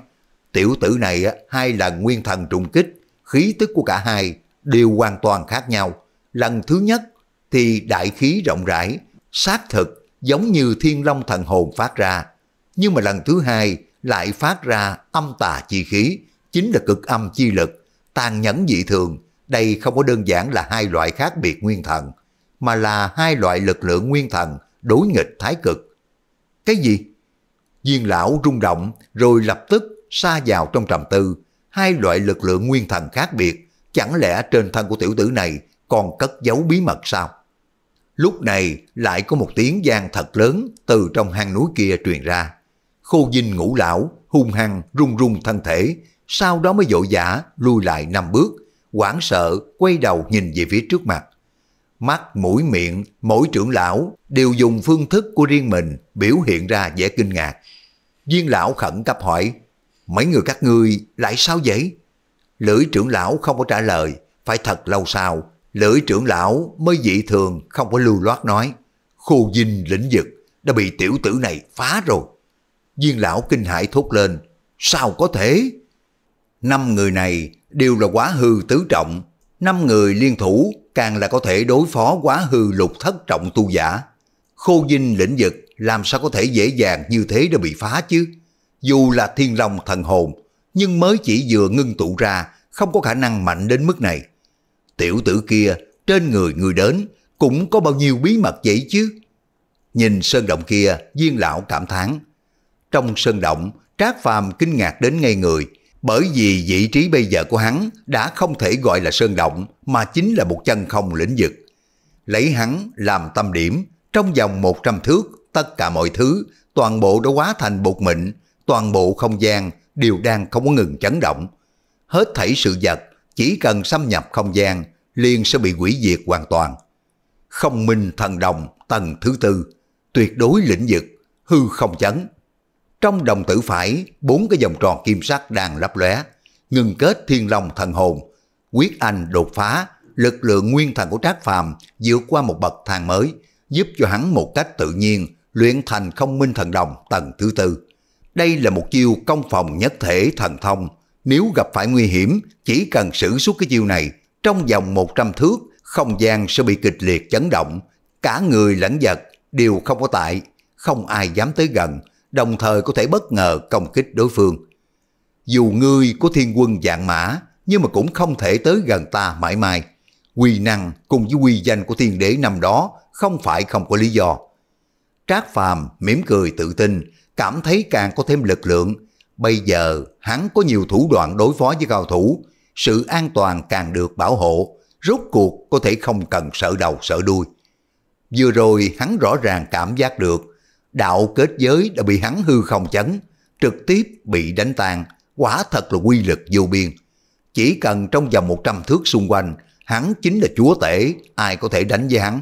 Tiểu tử này hai lần nguyên thần trùng kích, khí tức của cả hai đều hoàn toàn khác nhau. Lần thứ nhất thì đại khí rộng rãi, sát thực giống như thiên long thần hồn phát ra. Nhưng mà lần thứ hai lại phát ra âm tà chi khí, chính là cực âm chi lực, tàn nhẫn dị thường. Đây không có đơn giản là hai loại khác biệt nguyên thần, mà là hai loại lực lượng nguyên thần đối nghịch thái cực. Cái gì? diên lão rung động rồi lập tức xa vào trong trầm tư. Hai loại lực lượng nguyên thần khác biệt, chẳng lẽ trên thân của tiểu tử này còn cất giấu bí mật sao? Lúc này lại có một tiếng gian thật lớn từ trong hang núi kia truyền ra. Khô dinh ngũ lão, hung hăng, run run thân thể, sau đó mới vội vã lui lại năm bước, hoảng sợ quay đầu nhìn về phía trước mặt. Mắt, mũi, miệng, mỗi trưởng lão đều dùng phương thức của riêng mình biểu hiện ra vẻ kinh ngạc. Viên lão khẩn cấp hỏi, mấy người các ngươi lại sao vậy? Lưỡi trưởng lão không có trả lời, phải thật lâu sau, lưỡi trưởng lão mới dị thường không có lưu loát nói. Khu dinh lĩnh vực đã bị tiểu tử này phá rồi. Viên lão kinh hãi thốt lên, sao có thể? Năm người này đều là quá hư tứ trọng, năm người liên thủ càng là có thể đối phó quá hư lục thất trọng tu giả. Khô dinh lĩnh vực làm sao có thể dễ dàng như thế đã bị phá chứ? Dù là thiên long thần hồn, nhưng mới chỉ vừa ngưng tụ ra, không có khả năng mạnh đến mức này. Tiểu tử kia, trên người người đến, cũng có bao nhiêu bí mật vậy chứ? Nhìn sơn động kia, viên lão cảm thán trong sơn động, Trác Phàm kinh ngạc đến ngay người, bởi vì vị trí bây giờ của hắn đã không thể gọi là sơn động mà chính là một chân không lĩnh vực. Lấy hắn làm tâm điểm, trong vòng 100 thước, tất cả mọi thứ, toàn bộ đã hóa thành bột mịn, toàn bộ không gian đều đang không ngừng chấn động. Hết thảy sự vật, chỉ cần xâm nhập không gian, liền sẽ bị hủy diệt hoàn toàn. Không minh thần đồng tầng thứ tư, tuyệt đối lĩnh vực, hư không chấn, trong đồng tử phải, bốn cái vòng tròn kim sắc đang lấp lóe, ngừng kết thiên long thần hồn. Quyết Anh đột phá, lực lượng nguyên thần của Trác Phàm vượt qua một bậc thang mới, giúp cho hắn một cách tự nhiên luyện thành không minh thần đồng tầng thứ tư. Đây là một chiêu công phòng nhất thể thần thông, nếu gặp phải nguy hiểm, chỉ cần sử xuất cái chiêu này, trong vòng 100 thước, không gian sẽ bị kịch liệt chấn động, cả người lẫn vật đều không có tại, không ai dám tới gần, đồng thời có thể bất ngờ công kích đối phương. Dù ngươi có thiên quân dạng mã, nhưng mà cũng không thể tới gần ta mãi mãi. Quy năng cùng với quy danh của thiên đế năm đó không phải không có lý do. Trác Phàm mỉm cười tự tin, cảm thấy càng có thêm lực lượng. Bây giờ hắn có nhiều thủ đoạn đối phó với cao thủ, sự an toàn càng được bảo hộ, rốt cuộc có thể không cần sợ đầu sợ đuôi. Vừa rồi hắn rõ ràng cảm giác được đạo kết giới đã bị hắn hư không chấn, trực tiếp bị đánh tàn quả thật là quy lực vô biên. Chỉ cần trong vòng 100 thước xung quanh, hắn chính là chúa tể, ai có thể đánh với hắn.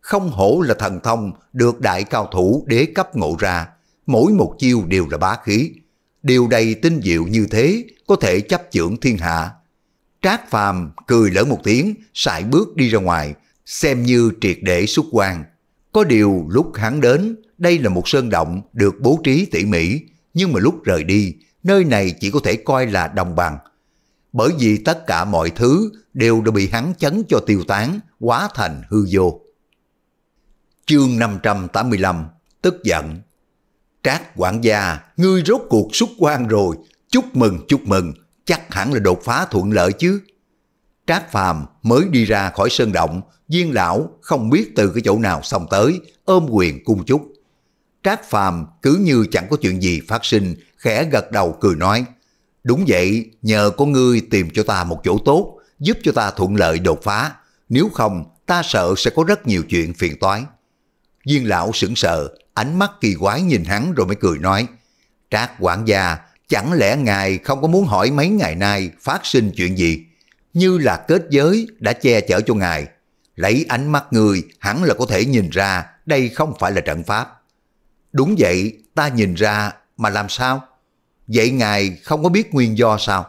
Không hổ là thần thông được đại cao thủ đế cấp ngộ ra, mỗi một chiêu đều là bá khí. Điều đầy tinh diệu như thế có thể chấp chưởng thiên hạ. Trác Phàm cười lớn một tiếng, sải bước đi ra ngoài, xem như triệt để xuất quan, có điều lúc hắn đến, đây là một sơn động được bố trí tỉ mỉ, nhưng mà lúc rời đi, nơi này chỉ có thể coi là đồng bằng. Bởi vì tất cả mọi thứ đều đã bị hắn chấn cho tiêu tán, quá thành hư vô. Chương 585 Tức giận Trác quản gia, ngươi rốt cuộc xuất quan rồi, chúc mừng chúc mừng, chắc hẳn là đột phá thuận lợi chứ. Trác Phàm mới đi ra khỏi sơn động, Diên lão không biết từ cái chỗ nào xong tới, ôm quyền cung chúc. Trác Phàm cứ như chẳng có chuyện gì phát sinh, khẽ gật đầu cười nói, đúng vậy, nhờ có ngươi tìm cho ta một chỗ tốt, giúp cho ta thuận lợi đột phá, nếu không ta sợ sẽ có rất nhiều chuyện phiền toái. Diên lão sững sờ, ánh mắt kỳ quái nhìn hắn rồi mới cười nói, Trác quản gia, chẳng lẽ ngài không có muốn hỏi mấy ngày nay phát sinh chuyện gì? Như là kết giới đã che chở cho ngài, lấy ánh mắt người hẳn là có thể nhìn ra đây không phải là trận pháp. Đúng vậy, ta nhìn ra mà làm sao? Vậy ngài không có biết nguyên do sao?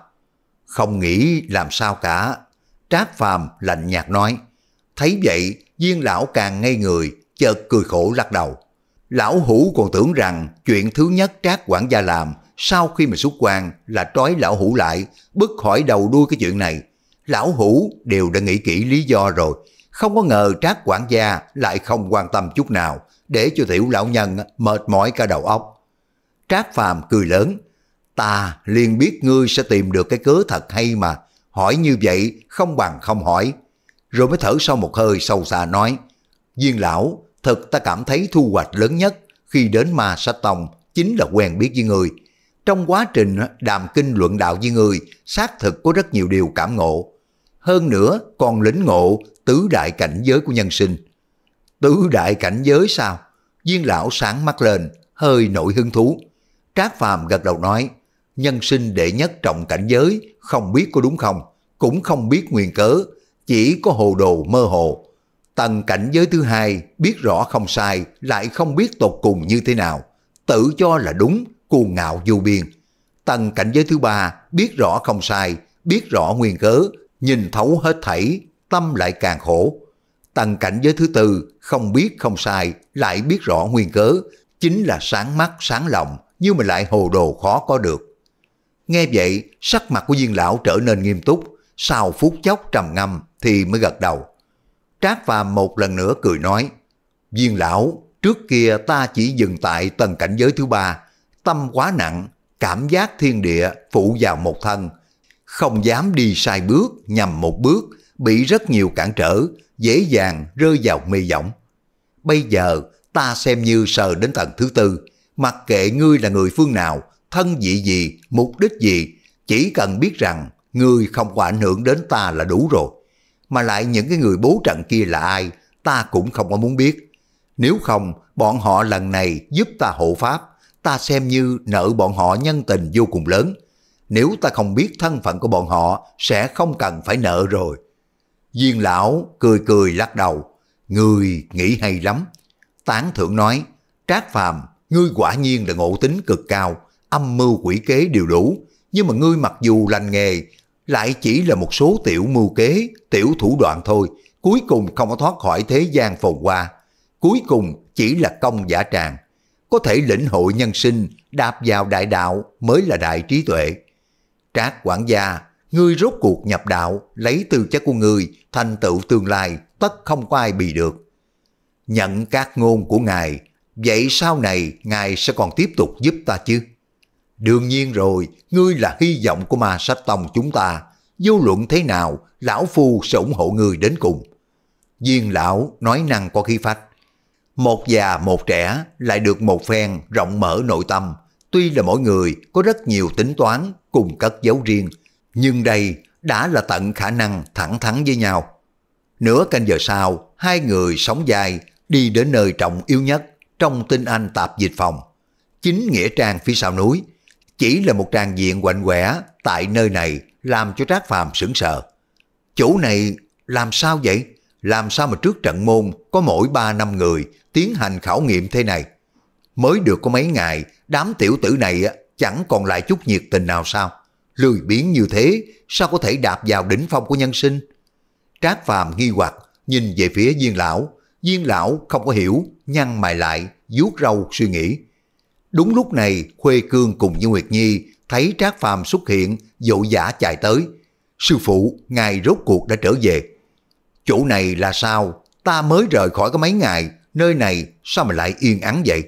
Không nghĩ làm sao cả. Trác Phàm lạnh nhạt nói. Thấy vậy, viên lão càng ngây người, chợt cười khổ lắc đầu. Lão hủ còn tưởng rằng chuyện thứ nhất trác quản gia làm sau khi mà xuất quan là trói lão hủ lại, bức khỏi đầu đuôi cái chuyện này. Lão hủ đều đã nghĩ kỹ lý do rồi, không có ngờ trác quản gia lại không quan tâm chút nào, để cho tiểu lão nhân mệt mỏi cả đầu óc. Trác phàm cười lớn, ta liền biết ngươi sẽ tìm được cái cớ thật hay mà, hỏi như vậy không bằng không hỏi. Rồi mới thở sau một hơi sâu xa nói, viên lão, thật ta cảm thấy thu hoạch lớn nhất khi đến ma sách Tòng chính là quen biết với người. Trong quá trình đàm kinh luận đạo với người, xác thực có rất nhiều điều cảm ngộ hơn nữa còn lĩnh ngộ tứ đại cảnh giới của nhân sinh. Tứ đại cảnh giới sao? Viên lão sáng mắt lên, hơi nổi hứng thú. Trác Phàm gật đầu nói, nhân sinh đệ nhất trọng cảnh giới, không biết có đúng không, cũng không biết nguyên cớ, chỉ có hồ đồ mơ hồ. Tầng cảnh giới thứ hai, biết rõ không sai, lại không biết tột cùng như thế nào. Tự cho là đúng, cuồng ngạo vô biên. Tầng cảnh giới thứ ba, biết rõ không sai, biết rõ nguyên cớ, nhìn thấu hết thảy, tâm lại càng khổ. Tầng cảnh giới thứ tư, không biết không sai, lại biết rõ nguyên cớ, chính là sáng mắt sáng lòng, nhưng mà lại hồ đồ khó có được. Nghe vậy, sắc mặt của diên lão trở nên nghiêm túc, sau phút chốc trầm ngâm thì mới gật đầu. Trác Phàm một lần nữa cười nói, diên lão, trước kia ta chỉ dừng tại tầng cảnh giới thứ ba, tâm quá nặng, cảm giác thiên địa phụ vào một thân, không dám đi sai bước nhằm một bước, bị rất nhiều cản trở, dễ dàng rơi vào mê giọng. Bây giờ ta xem như sờ đến tầng thứ tư, mặc kệ ngươi là người phương nào, thân vị gì, mục đích gì, chỉ cần biết rằng ngươi không có ảnh hưởng đến ta là đủ rồi. Mà lại những cái người bố trận kia là ai, ta cũng không có muốn biết. Nếu không, bọn họ lần này giúp ta hộ pháp, ta xem như nợ bọn họ nhân tình vô cùng lớn, nếu ta không biết thân phận của bọn họ sẽ không cần phải nợ rồi. Viên lão cười cười lắc đầu, người nghĩ hay lắm. Tán thượng nói, trác phàm, ngươi quả nhiên là ngộ tính cực cao, âm mưu quỷ kế đều đủ, nhưng mà ngươi mặc dù lành nghề, lại chỉ là một số tiểu mưu kế, tiểu thủ đoạn thôi, cuối cùng không có thoát khỏi thế gian phồn hoa, cuối cùng chỉ là công giả tràng. Có thể lĩnh hội nhân sinh, đạp vào đại đạo mới là đại trí tuệ. Trác quản gia, ngươi rốt cuộc nhập đạo, lấy tư chất của ngươi, thành tựu tương lai, tất không có ai bị được. Nhận các ngôn của ngài, vậy sau này ngài sẽ còn tiếp tục giúp ta chứ? Đương nhiên rồi, ngươi là hy vọng của ma sách tông chúng ta, vô luận thế nào, lão phu sẽ ủng hộ ngươi đến cùng. Viên lão nói năng có khí phách. Một già một trẻ lại được một phen rộng mở nội tâm, Tuy là mỗi người có rất nhiều tính toán cùng cất giấu riêng, nhưng đây đã là tận khả năng thẳng thắn với nhau. Nửa canh giờ sau, hai người sóng dài đi đến nơi trọng yếu nhất trong tinh anh tạp dịch phòng. Chính nghĩa trang phía sau núi, chỉ là một trang diện quạnh quẻ tại nơi này làm cho Trác Phàm sững sờ. Chỗ này làm sao vậy? Làm sao mà trước trận môn có mỗi ba năm người tiến hành khảo nghiệm thế này? Mới được có mấy ngày, đám tiểu tử này chẳng còn lại chút nhiệt tình nào sao? Lười biếng như thế, sao có thể đạp vào đỉnh phong của nhân sinh? Trác Phàm nghi hoặc, nhìn về phía Viên Lão. Viên Lão không có hiểu, nhăn mày lại, vuốt râu suy nghĩ. Đúng lúc này, Khuê Cương cùng với Nguyệt Nhi thấy Trác Phàm xuất hiện, dội giả chạy tới. Sư phụ, ngài rốt cuộc đã trở về. Chỗ này là sao? Ta mới rời khỏi có mấy ngày, nơi này sao mà lại yên ắng vậy?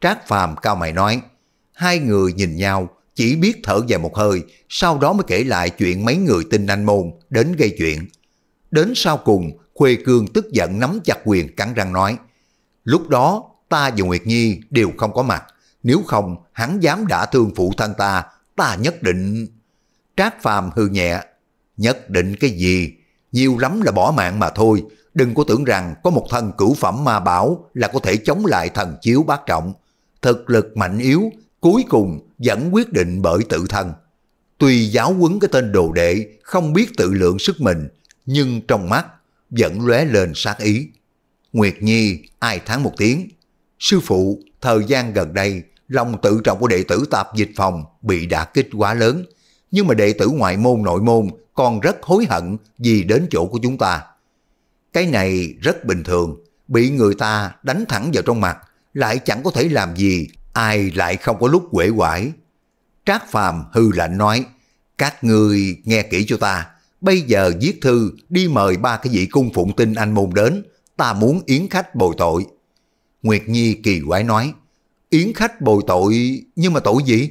Trác Phàm cao mày nói, hai người nhìn nhau, chỉ biết thở dài một hơi, sau đó mới kể lại chuyện mấy người tinh anh môn đến gây chuyện. Đến sau cùng, Khuê Cương tức giận nắm chặt quyền cắn răng nói, lúc đó ta và Nguyệt Nhi đều không có mặt, nếu không hắn dám đã thương phụ thân ta, ta nhất định... Trác Phàm hư nhẹ, nhất định cái gì, nhiều lắm là bỏ mạng mà thôi, đừng có tưởng rằng có một thân cửu phẩm ma bảo là có thể chống lại thần chiếu bác trọng thực lực mạnh yếu cuối cùng vẫn quyết định bởi tự thân. Tùy giáo quấn cái tên đồ đệ không biết tự lượng sức mình, nhưng trong mắt vẫn lóe lên sát ý. Nguyệt Nhi ai tháng một tiếng. Sư phụ, thời gian gần đây, lòng tự trọng của đệ tử tạp dịch phòng bị đả kích quá lớn. Nhưng mà đệ tử ngoại môn nội môn còn rất hối hận vì đến chỗ của chúng ta. Cái này rất bình thường, bị người ta đánh thẳng vào trong mặt lại chẳng có thể làm gì, ai lại không có lúc quể quải. Trác Phàm hư lạnh nói, các người nghe kỹ cho ta, bây giờ viết thư đi mời ba cái vị cung phụng tinh anh môn đến, ta muốn yến khách bồi tội. Nguyệt Nhi kỳ quái nói, yến khách bồi tội nhưng mà tội gì?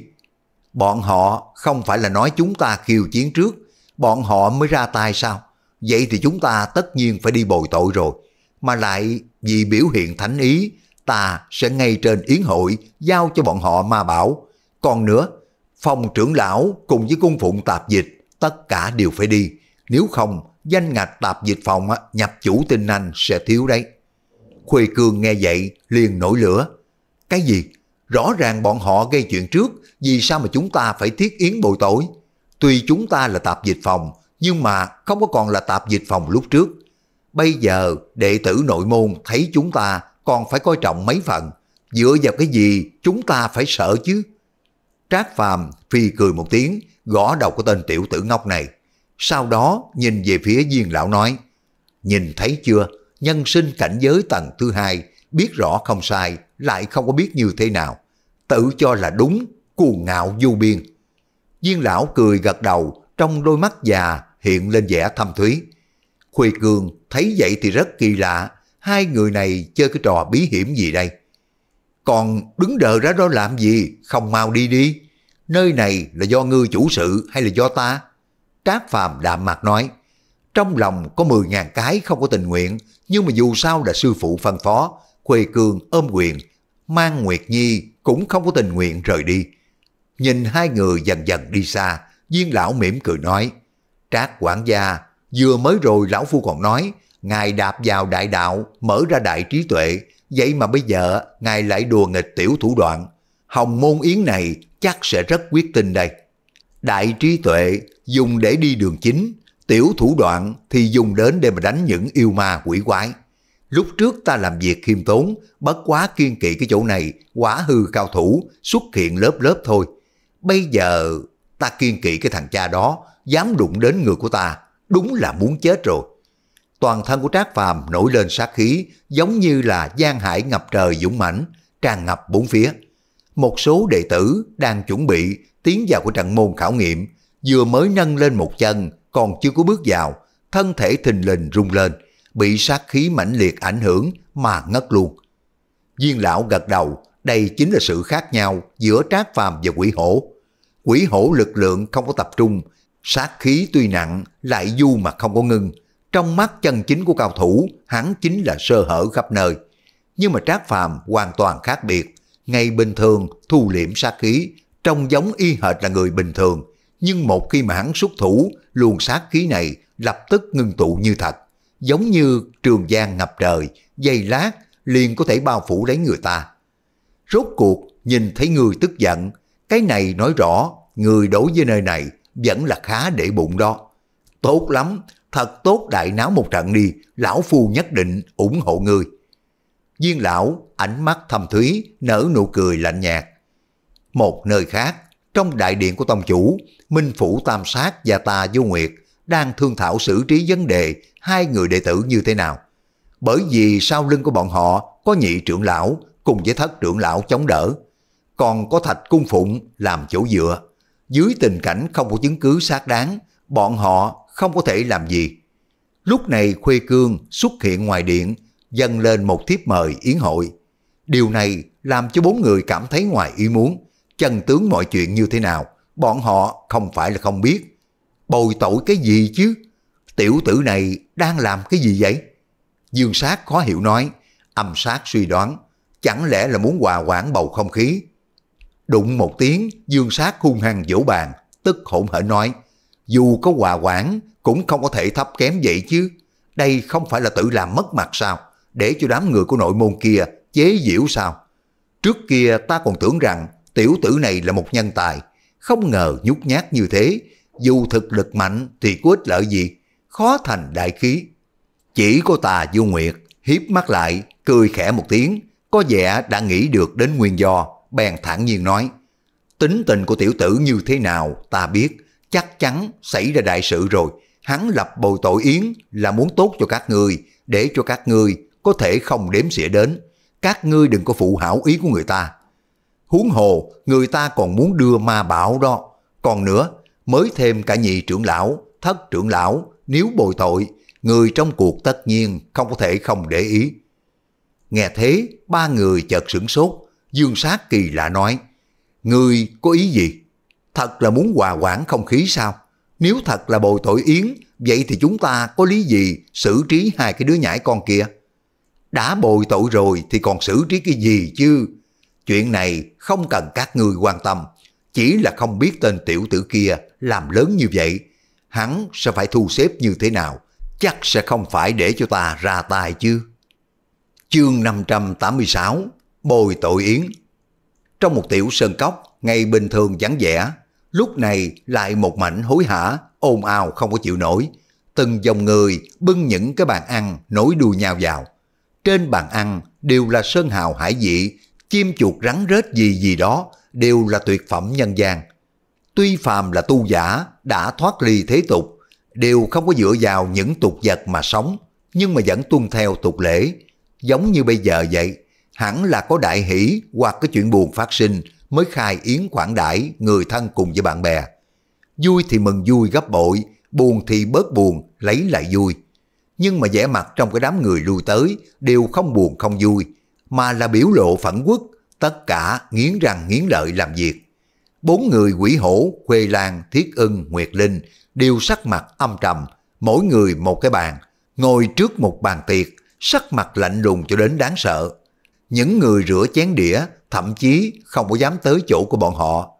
Bọn họ không phải là nói chúng ta khiêu chiến trước, bọn họ mới ra tay sao? Vậy thì chúng ta tất nhiên phải đi bồi tội rồi, mà lại vì biểu hiện thánh ý ta sẽ ngay trên yến hội giao cho bọn họ ma bảo. Còn nữa, phòng trưởng lão cùng với cung phụng tạp dịch, tất cả đều phải đi. Nếu không, danh ngạch tạp dịch phòng nhập chủ tinh anh sẽ thiếu đấy. Khuê Cương nghe vậy liền nổi lửa. Cái gì? Rõ ràng bọn họ gây chuyện trước, vì sao mà chúng ta phải thiết yến bồi tội? Tuy chúng ta là tạp dịch phòng, nhưng mà không có còn là tạp dịch phòng lúc trước. Bây giờ đệ tử nội môn thấy chúng ta còn phải coi trọng mấy phần. Dựa vào cái gì chúng ta phải sợ chứ? Trác Phàm phi cười một tiếng, gõ đầu của tên tiểu tử ngốc này. Sau đó nhìn về phía viên lão nói, nhìn thấy chưa, nhân sinh cảnh giới tầng thứ hai, biết rõ không sai, lại không có biết như thế nào. Tự cho là đúng, cuồng ngạo vô biên. Viên lão cười gật đầu, trong đôi mắt già hiện lên vẻ thâm thúy. Khuê Cường thấy vậy thì rất kỳ lạ, hai người này chơi cái trò bí hiểm gì đây? Còn đứng đờ ra đó làm gì, không mau đi đi. Nơi này là do ngươi chủ sự hay là do ta? Trác Phàm đạm mặt nói, trong lòng có 10.000 cái không có tình nguyện, nhưng mà dù sao là sư phụ phân phó, Quê Cường ôm quyền, mang Nguyệt Nhi cũng không có tình nguyện rời đi. Nhìn hai người dần dần đi xa, viên lão mỉm cười nói, Trác quản gia, vừa mới rồi lão phu còn nói, Ngài đạp vào đại đạo, mở ra đại trí tuệ, vậy mà bây giờ Ngài lại đùa nghịch tiểu thủ đoạn. Hồng môn yến này chắc sẽ rất quyết tinh đây. Đại trí tuệ dùng để đi đường chính, tiểu thủ đoạn thì dùng đến để mà đánh những yêu ma quỷ quái. Lúc trước ta làm việc khiêm tốn, bất quá kiên kỵ cái chỗ này, quá hư cao thủ, xuất hiện lớp lớp thôi. Bây giờ ta kiên kỵ cái thằng cha đó, dám đụng đến người của ta, đúng là muốn chết rồi toàn thân của Trác Phàm nổi lên sát khí, giống như là giang hải ngập trời dũng mãnh, tràn ngập bốn phía. Một số đệ tử đang chuẩn bị tiến vào của trận môn khảo nghiệm, vừa mới nâng lên một chân, còn chưa có bước vào, thân thể thình lình rung lên, bị sát khí mãnh liệt ảnh hưởng mà ngất luôn. Viên lão gật đầu, đây chính là sự khác nhau giữa Trác Phàm và Quỷ Hổ. Quỷ Hổ lực lượng không có tập trung, sát khí tuy nặng lại du mà không có ngưng, trong mắt chân chính của cao thủ, hắn chính là sơ hở khắp nơi. Nhưng mà Trác Phàm hoàn toàn khác biệt. Ngày bình thường, thu liễm sát khí, trông giống y hệt là người bình thường. Nhưng một khi mà hắn xuất thủ, luồng sát khí này lập tức ngưng tụ như thật. Giống như trường giang ngập trời, dây lát liền có thể bao phủ lấy người ta. Rốt cuộc, nhìn thấy người tức giận, cái này nói rõ, người đối với nơi này vẫn là khá để bụng đó. Tốt lắm, thật tốt đại náo một trận đi, lão phu nhất định ủng hộ người. Viên lão, ánh mắt thâm thúy, nở nụ cười lạnh nhạt. Một nơi khác, trong đại điện của tông chủ, Minh Phủ Tam Sát và Tà Du Nguyệt đang thương thảo xử trí vấn đề hai người đệ tử như thế nào. Bởi vì sau lưng của bọn họ có nhị trưởng lão cùng với thất trưởng lão chống đỡ, còn có thạch cung phụng làm chỗ dựa. Dưới tình cảnh không có chứng cứ xác đáng, bọn họ không có thể làm gì. Lúc này Khuê Cương xuất hiện ngoài điện, dâng lên một thiếp mời yến hội. Điều này làm cho bốn người cảm thấy ngoài ý muốn, chân tướng mọi chuyện như thế nào, bọn họ không phải là không biết. Bồi tội cái gì chứ? Tiểu tử này đang làm cái gì vậy? Dương sát khó hiểu nói, âm sát suy đoán, chẳng lẽ là muốn hòa quản bầu không khí? Đụng một tiếng, dương sát hung hăng vỗ bàn, tức hỗn hển nói, dù có hòa quản cũng không có thể thấp kém vậy chứ. Đây không phải là tự làm mất mặt sao, để cho đám người của nội môn kia chế diễu sao. Trước kia ta còn tưởng rằng tiểu tử này là một nhân tài, không ngờ nhút nhát như thế, dù thực lực mạnh thì có ích lợi gì, khó thành đại khí. Chỉ có tà vô nguyệt, hiếp mắt lại, cười khẽ một tiếng, có vẻ đã nghĩ được đến nguyên do, bèn thản nhiên nói. Tính tình của tiểu tử như thế nào, ta biết, chắc chắn xảy ra đại sự rồi, hắn lập bầu tội yến là muốn tốt cho các người, để cho các người có thể không đếm xỉa đến. Các ngươi đừng có phụ hảo ý của người ta. Huống hồ, người ta còn muốn đưa ma bảo đó. Còn nữa, mới thêm cả nhị trưởng lão, thất trưởng lão, nếu bồi tội, người trong cuộc tất nhiên không có thể không để ý. Nghe thế, ba người chợt sửng sốt, dương sát kỳ lạ nói, Người có ý gì? Thật là muốn hòa quản không khí sao? Nếu thật là bồi tội Yến, vậy thì chúng ta có lý gì xử trí hai cái đứa nhãi con kia? Đã bồi tội rồi thì còn xử trí cái gì chứ? Chuyện này không cần các người quan tâm, chỉ là không biết tên tiểu tử kia làm lớn như vậy. Hắn sẽ phải thu xếp như thế nào, chắc sẽ không phải để cho ta ra tay chứ. Chương 586 Bồi tội Yến Trong một tiểu sơn cốc, ngày bình thường vắng vẻ, lúc này lại một mảnh hối hả, ồn ào không có chịu nổi. Từng dòng người bưng những cái bàn ăn nối đuôi nhau vào. Trên bàn ăn đều là sơn hào hải vị, chim chuột rắn rết gì gì đó, đều là tuyệt phẩm nhân gian. Tuy phàm là tu giả, đã thoát ly thế tục, đều không có dựa vào những tục vật mà sống, nhưng mà vẫn tuân theo tục lễ. Giống như bây giờ vậy, hẳn là có đại hỷ hoặc cái chuyện buồn phát sinh, mới khai yến quảng đãi người thân cùng với bạn bè. Vui thì mừng vui gấp bội, buồn thì bớt buồn, lấy lại vui. Nhưng mà vẻ mặt trong cái đám người lui tới đều không buồn không vui, mà là biểu lộ phản quốc, tất cả nghiến răng nghiến lợi làm việc. Bốn người quỷ hổ, Khuê Lan, Thiết Ưng, Nguyệt Linh đều sắc mặt âm trầm, mỗi người một cái bàn, ngồi trước một bàn tiệc, sắc mặt lạnh lùng cho đến đáng sợ. Những người rửa chén đĩa thậm chí không có dám tới chỗ của bọn họ.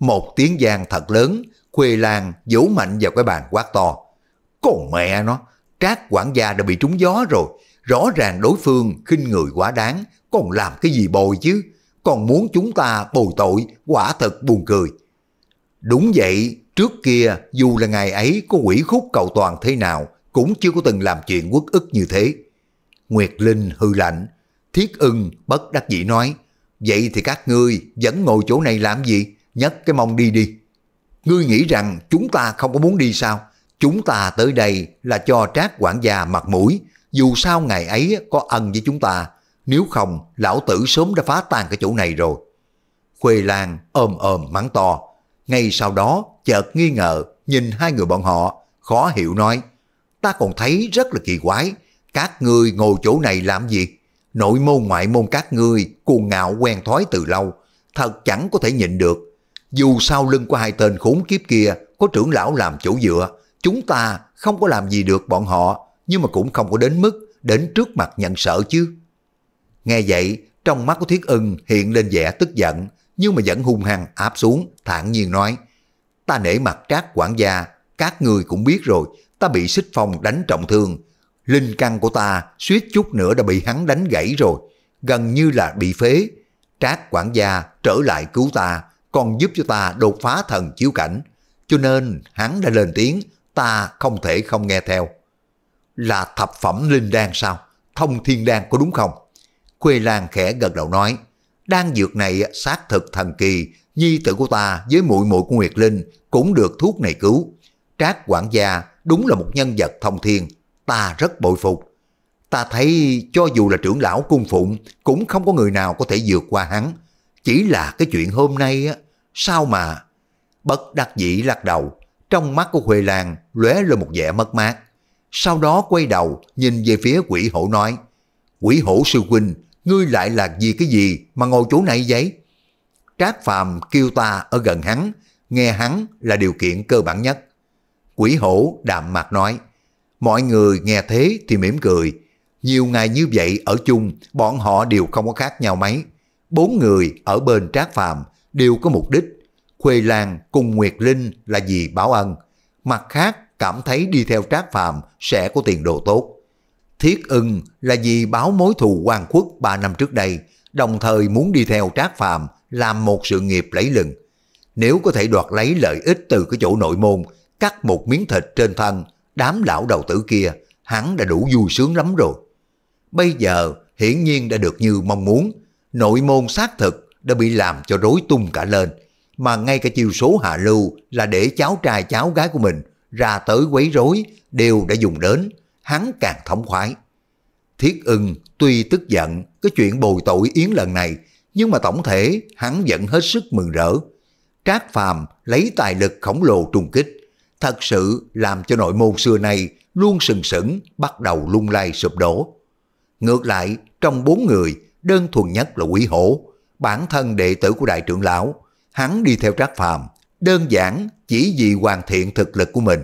Một tiếng giang thật lớn, Khuê Lan vỗ mạnh vào cái bàn quát to. Còn mẹ nó, trác quản gia đã bị trúng gió rồi, rõ ràng đối phương khinh người quá đáng, còn làm cái gì bồi chứ, còn muốn chúng ta bồi tội, quả thật buồn cười. Đúng vậy, trước kia dù là ngày ấy có quỷ khúc cầu toàn thế nào, cũng chưa có từng làm chuyện quốc ức như thế. Nguyệt Linh hư lạnh, Thiết ưng bất đắc dĩ nói, Vậy thì các ngươi vẫn ngồi chỗ này làm gì? Nhất cái mông đi đi. Ngươi nghĩ rằng chúng ta không có muốn đi sao? Chúng ta tới đây là cho trác quản gia mặt mũi. Dù sao ngày ấy có ân với chúng ta. Nếu không, lão tử sớm đã phá tan cái chỗ này rồi. Khuê Lan ôm ôm mắng to. Ngay sau đó, chợt nghi ngờ, nhìn hai người bọn họ, khó hiểu nói. Ta còn thấy rất là kỳ quái. Các ngươi ngồi chỗ này làm gì? Nội môn ngoại môn các ngươi cuồng ngạo quen thói từ lâu, thật chẳng có thể nhịn được. Dù sau lưng của hai tên khốn kiếp kia có trưởng lão làm chỗ dựa, chúng ta không có làm gì được bọn họ, nhưng mà cũng không có đến mức đến trước mặt nhận sợ chứ. Nghe vậy, trong mắt của Thiết Ưng hiện lên vẻ tức giận, nhưng mà vẫn hung hăng áp xuống, thản nhiên nói, ta nể mặt trác quản gia, các người cũng biết rồi, ta bị xích phong đánh trọng thương, Linh căn của ta suýt chút nữa đã bị hắn đánh gãy rồi, gần như là bị phế. Trác quản gia trở lại cứu ta, còn giúp cho ta đột phá thần chiếu cảnh. Cho nên hắn đã lên tiếng, ta không thể không nghe theo. Là thập phẩm linh đan sao? Thông thiên đan có đúng không? Quê Lan khẽ gật đầu nói, đan dược này xác thực thần kỳ, nhi tử của ta với muội muội của Nguyệt Linh cũng được thuốc này cứu. Trác quản gia đúng là một nhân vật thông thiên, ta rất bội phục. Ta thấy cho dù là trưởng lão cung phụng cũng không có người nào có thể vượt qua hắn. Chỉ là cái chuyện hôm nay á, sao mà... Bất đắc dĩ lắc đầu, trong mắt của Huệ Lan lóe lên một vẻ mất mát. Sau đó quay đầu nhìn về phía quỷ hổ nói, quỷ hổ sư huynh, ngươi lại là gì cái gì mà ngồi chỗ này vậy? Trác Phàm kêu ta ở gần hắn, nghe hắn là điều kiện cơ bản nhất. Quỷ hổ đạm mặt nói, Mọi người nghe thế thì mỉm cười. Nhiều ngày như vậy ở chung, bọn họ đều không có khác nhau mấy. Bốn người ở bên Trác Phàm đều có mục đích. Khuê Lan cùng Nguyệt Linh là vì báo ân. Mặt khác, cảm thấy đi theo Trác Phàm sẽ có tiền đồ tốt. Thiết ưng là vì báo mối thù quan quốc ba năm trước đây, đồng thời muốn đi theo Trác Phàm làm một sự nghiệp lấy lừng. Nếu có thể đoạt lấy lợi ích từ cái chỗ nội môn, cắt một miếng thịt trên thân đám lão đầu tử kia, hắn đã đủ vui sướng lắm rồi. Bây giờ, hiển nhiên đã được như mong muốn, nội môn xác thực đã bị làm cho rối tung cả lên, mà ngay cả chiêu số hạ lưu là để cháu trai cháu gái của mình ra tới quấy rối đều đã dùng đến, hắn càng thống khoái. Thiết ưng tuy tức giận cái chuyện bồi tội Yến lần này, nhưng mà tổng thể hắn vẫn hết sức mừng rỡ. Trác Phàm lấy tài lực khổng lồ trùng kích, thật sự làm cho nội môn xưa nay luôn sừng sững bắt đầu lung lay sụp đổ. Ngược lại, trong bốn người, đơn thuần nhất là quý hổ, bản thân đệ tử của đại trưởng lão, hắn đi theo trác phàm, đơn giản chỉ vì hoàn thiện thực lực của mình.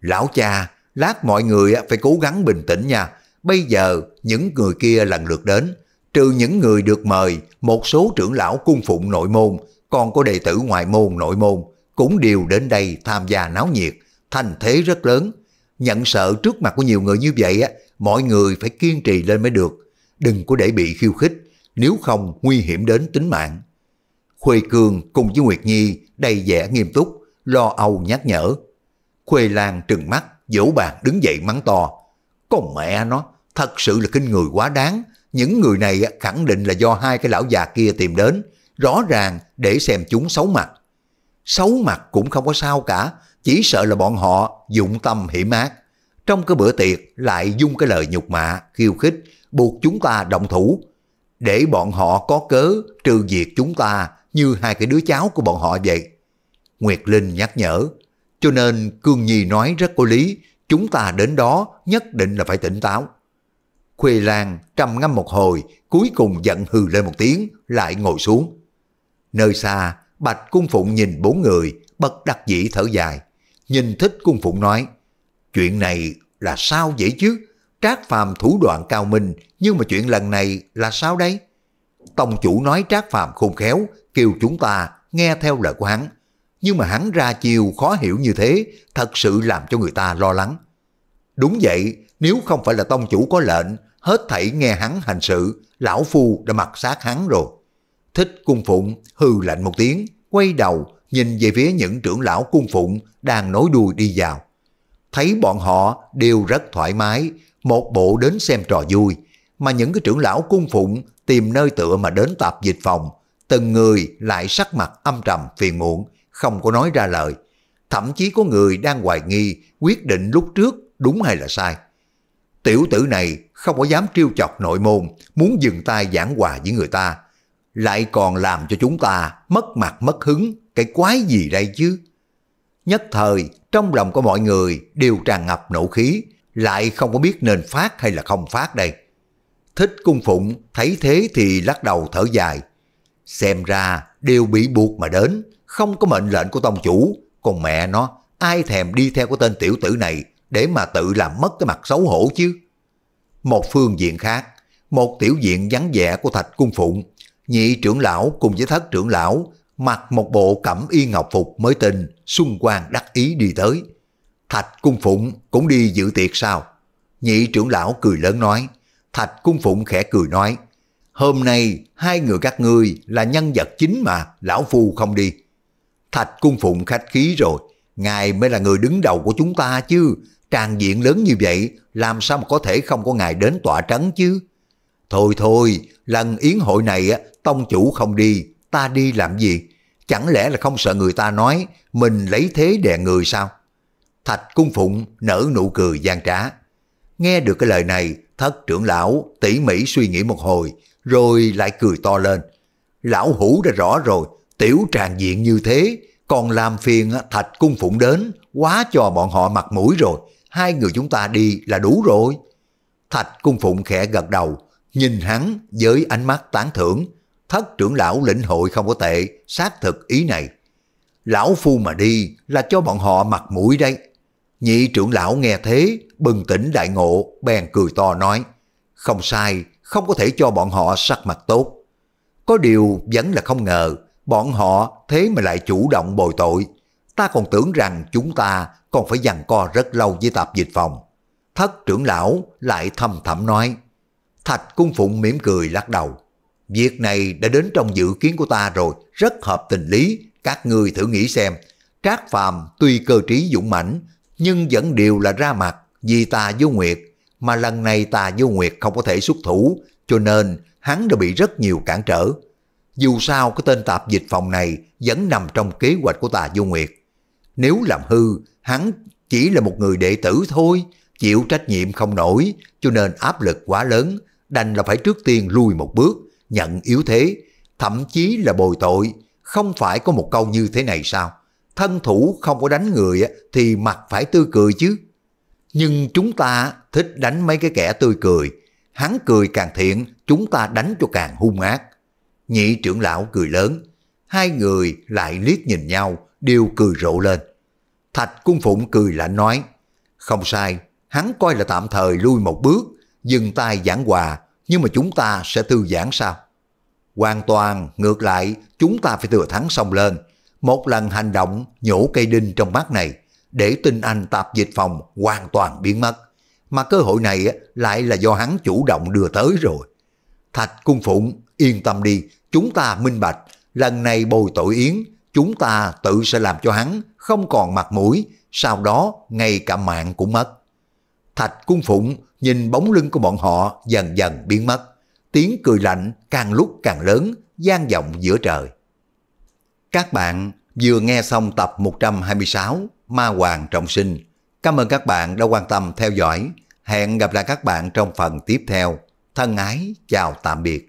Lão cha, lát mọi người phải cố gắng bình tĩnh nha, bây giờ những người kia lần lượt đến, trừ những người được mời, một số trưởng lão cung phụng nội môn, còn có đệ tử ngoài môn nội môn, cũng đều đến đây tham gia náo nhiệt, thành thế rất lớn. Nhận sợ trước mặt của nhiều người như vậy, á, mọi người phải kiên trì lên mới được. Đừng có để bị khiêu khích, nếu không nguy hiểm đến tính mạng. Khuê Cường cùng với Nguyệt Nhi đầy vẻ nghiêm túc, lo âu nhắc nhở. Khuê Lan trừng mắt, dỗ bàn đứng dậy mắng to. Con mẹ nó, thật sự là kinh người quá đáng. Những người này khẳng định là do hai cái lão già kia tìm đến. Rõ ràng để xem chúng xấu mặt xấu mặt cũng không có sao cả, chỉ sợ là bọn họ dụng tâm hiểm ác. Trong cái bữa tiệc lại dung cái lời nhục mạ, khiêu khích, buộc chúng ta động thủ, để bọn họ có cớ trừ diệt chúng ta như hai cái đứa cháu của bọn họ vậy. Nguyệt Linh nhắc nhở, cho nên Cương Nhi nói rất có lý, chúng ta đến đó nhất định là phải tỉnh táo. Khuê Lan trầm ngâm một hồi, cuối cùng giận hừ lên một tiếng, lại ngồi xuống. Nơi xa, Bạch Cung Phụng nhìn bốn người, bất đắc dĩ thở dài. Nhìn thích Cung Phụng nói, chuyện này là sao vậy chứ? Trác Phàm thủ đoạn cao minh, nhưng mà chuyện lần này là sao đấy? Tông chủ nói Trác Phàm khôn khéo, kêu chúng ta nghe theo lời của hắn. Nhưng mà hắn ra chiều khó hiểu như thế, thật sự làm cho người ta lo lắng. Đúng vậy, nếu không phải là tông chủ có lệnh, hết thảy nghe hắn hành sự, lão phu đã mặc sát hắn rồi. Thích cung phụng hư lạnh một tiếng, quay đầu nhìn về phía những trưởng lão cung phụng đang nối đuôi đi vào. Thấy bọn họ đều rất thoải mái, một bộ đến xem trò vui, mà những cái trưởng lão cung phụng tìm nơi tựa mà đến tạp dịch phòng, từng người lại sắc mặt âm trầm phiền muộn, không có nói ra lời. Thậm chí có người đang hoài nghi quyết định lúc trước đúng hay là sai. Tiểu tử này không có dám trêu chọc nội môn, muốn dừng tay giảng hòa với người ta, lại còn làm cho chúng ta mất mặt mất hứng, cái quái gì đây chứ? Nhất thời, trong lòng của mọi người đều tràn ngập nổ khí, lại không có biết nên phát hay là không phát đây. Thích cung phụng, thấy thế thì lắc đầu thở dài. Xem ra đều bị buộc mà đến, không có mệnh lệnh của tông chủ, còn mẹ nó, ai thèm đi theo cái tên tiểu tử này để mà tự làm mất cái mặt xấu hổ chứ. Một phương diện khác, một tiểu diện vắng vẻ của Thạch Cung Phụng Nhị trưởng lão cùng với thất trưởng lão mặc một bộ cẩm y ngọc phục mới tình, xung quanh đắc ý đi tới. Thạch Cung Phụng cũng đi dự tiệc sao? Nhị trưởng lão cười lớn nói, Thạch Cung Phụng khẽ cười nói, hôm nay hai người các ngươi là nhân vật chính mà, lão phu không đi. Thạch Cung Phụng khách khí rồi, ngài mới là người đứng đầu của chúng ta chứ, tràn diện lớn như vậy, làm sao mà có thể không có ngài đến tọa trấn chứ? Thôi thôi, lần yến hội này tông chủ không đi, ta đi làm gì? Chẳng lẽ là không sợ người ta nói mình lấy thế đè người sao? Thạch cung phụng nở nụ cười gian trá. Nghe được cái lời này, thất trưởng lão tỉ mỉ suy nghĩ một hồi, rồi lại cười to lên. Lão hủ đã rõ rồi, tiểu tràng diện như thế, còn làm phiền thạch cung phụng đến, quá cho bọn họ mặt mũi rồi, hai người chúng ta đi là đủ rồi. Thạch cung phụng khẽ gật đầu, nhìn hắn với ánh mắt tán thưởng, thất trưởng lão lĩnh hội không có tệ, xác thực ý này. Lão phu mà đi là cho bọn họ mặt mũi đây. Nhị trưởng lão nghe thế, bừng tỉnh đại ngộ, bèn cười to nói. Không sai, không có thể cho bọn họ sắc mặt tốt. Có điều vẫn là không ngờ, bọn họ thế mà lại chủ động bồi tội. Ta còn tưởng rằng chúng ta còn phải dằn co rất lâu với tạp dịch phòng. Thất trưởng lão lại thầm thầm nói. Thạch cung phụng mỉm cười lắc đầu. Việc này đã đến trong dự kiến của ta rồi, rất hợp tình lý, các ngươi thử nghĩ xem. Trác Phàm tuy cơ trí dũng mãnh, nhưng vẫn đều là ra mặt vì Tà vô nguyệt, mà lần này Tà vô nguyệt không có thể xuất thủ, cho nên hắn đã bị rất nhiều cản trở. Dù sao cái tên tạp dịch phòng này vẫn nằm trong kế hoạch của tà vô nguyệt. Nếu làm hư, hắn chỉ là một người đệ tử thôi, chịu trách nhiệm không nổi, cho nên áp lực quá lớn, đành là phải trước tiên lui một bước, nhận yếu thế, thậm chí là bồi tội, không phải có một câu như thế này sao? Thân thủ không có đánh người thì mặt phải tươi cười chứ. Nhưng chúng ta thích đánh mấy cái kẻ tươi cười, hắn cười càng thiện, chúng ta đánh cho càng hung ác. Nhị trưởng lão cười lớn, hai người lại liếc nhìn nhau, đều cười rộ lên. Thạch Cung Phụng cười lạnh nói, không sai, hắn coi là tạm thời lui một bước, dừng tay giảng hòa, nhưng mà chúng ta sẽ thư giãn sao? Hoàn toàn ngược lại, chúng ta phải thừa thắng xông lên. Một lần hành động nhổ cây đinh trong mắt này, để tinh anh tạp dịch phòng hoàn toàn biến mất. Mà cơ hội này lại là do hắn chủ động đưa tới rồi. Thạch Cung Phụng, yên tâm đi, chúng ta minh bạch, lần này bồi tội yến, chúng ta tự sẽ làm cho hắn không còn mặt mũi, sau đó ngay cả mạng cũng mất. Thạch Cung Phụng nhìn bóng lưng của bọn họ dần dần biến mất. Tiếng cười lạnh càng lúc càng lớn, gian vọng giữa trời. Các bạn vừa nghe xong tập 126 Ma Hoàng Trọng Sinh. Cảm ơn các bạn đã quan tâm theo dõi. Hẹn gặp lại các bạn trong phần tiếp theo. Thân ái, chào tạm biệt.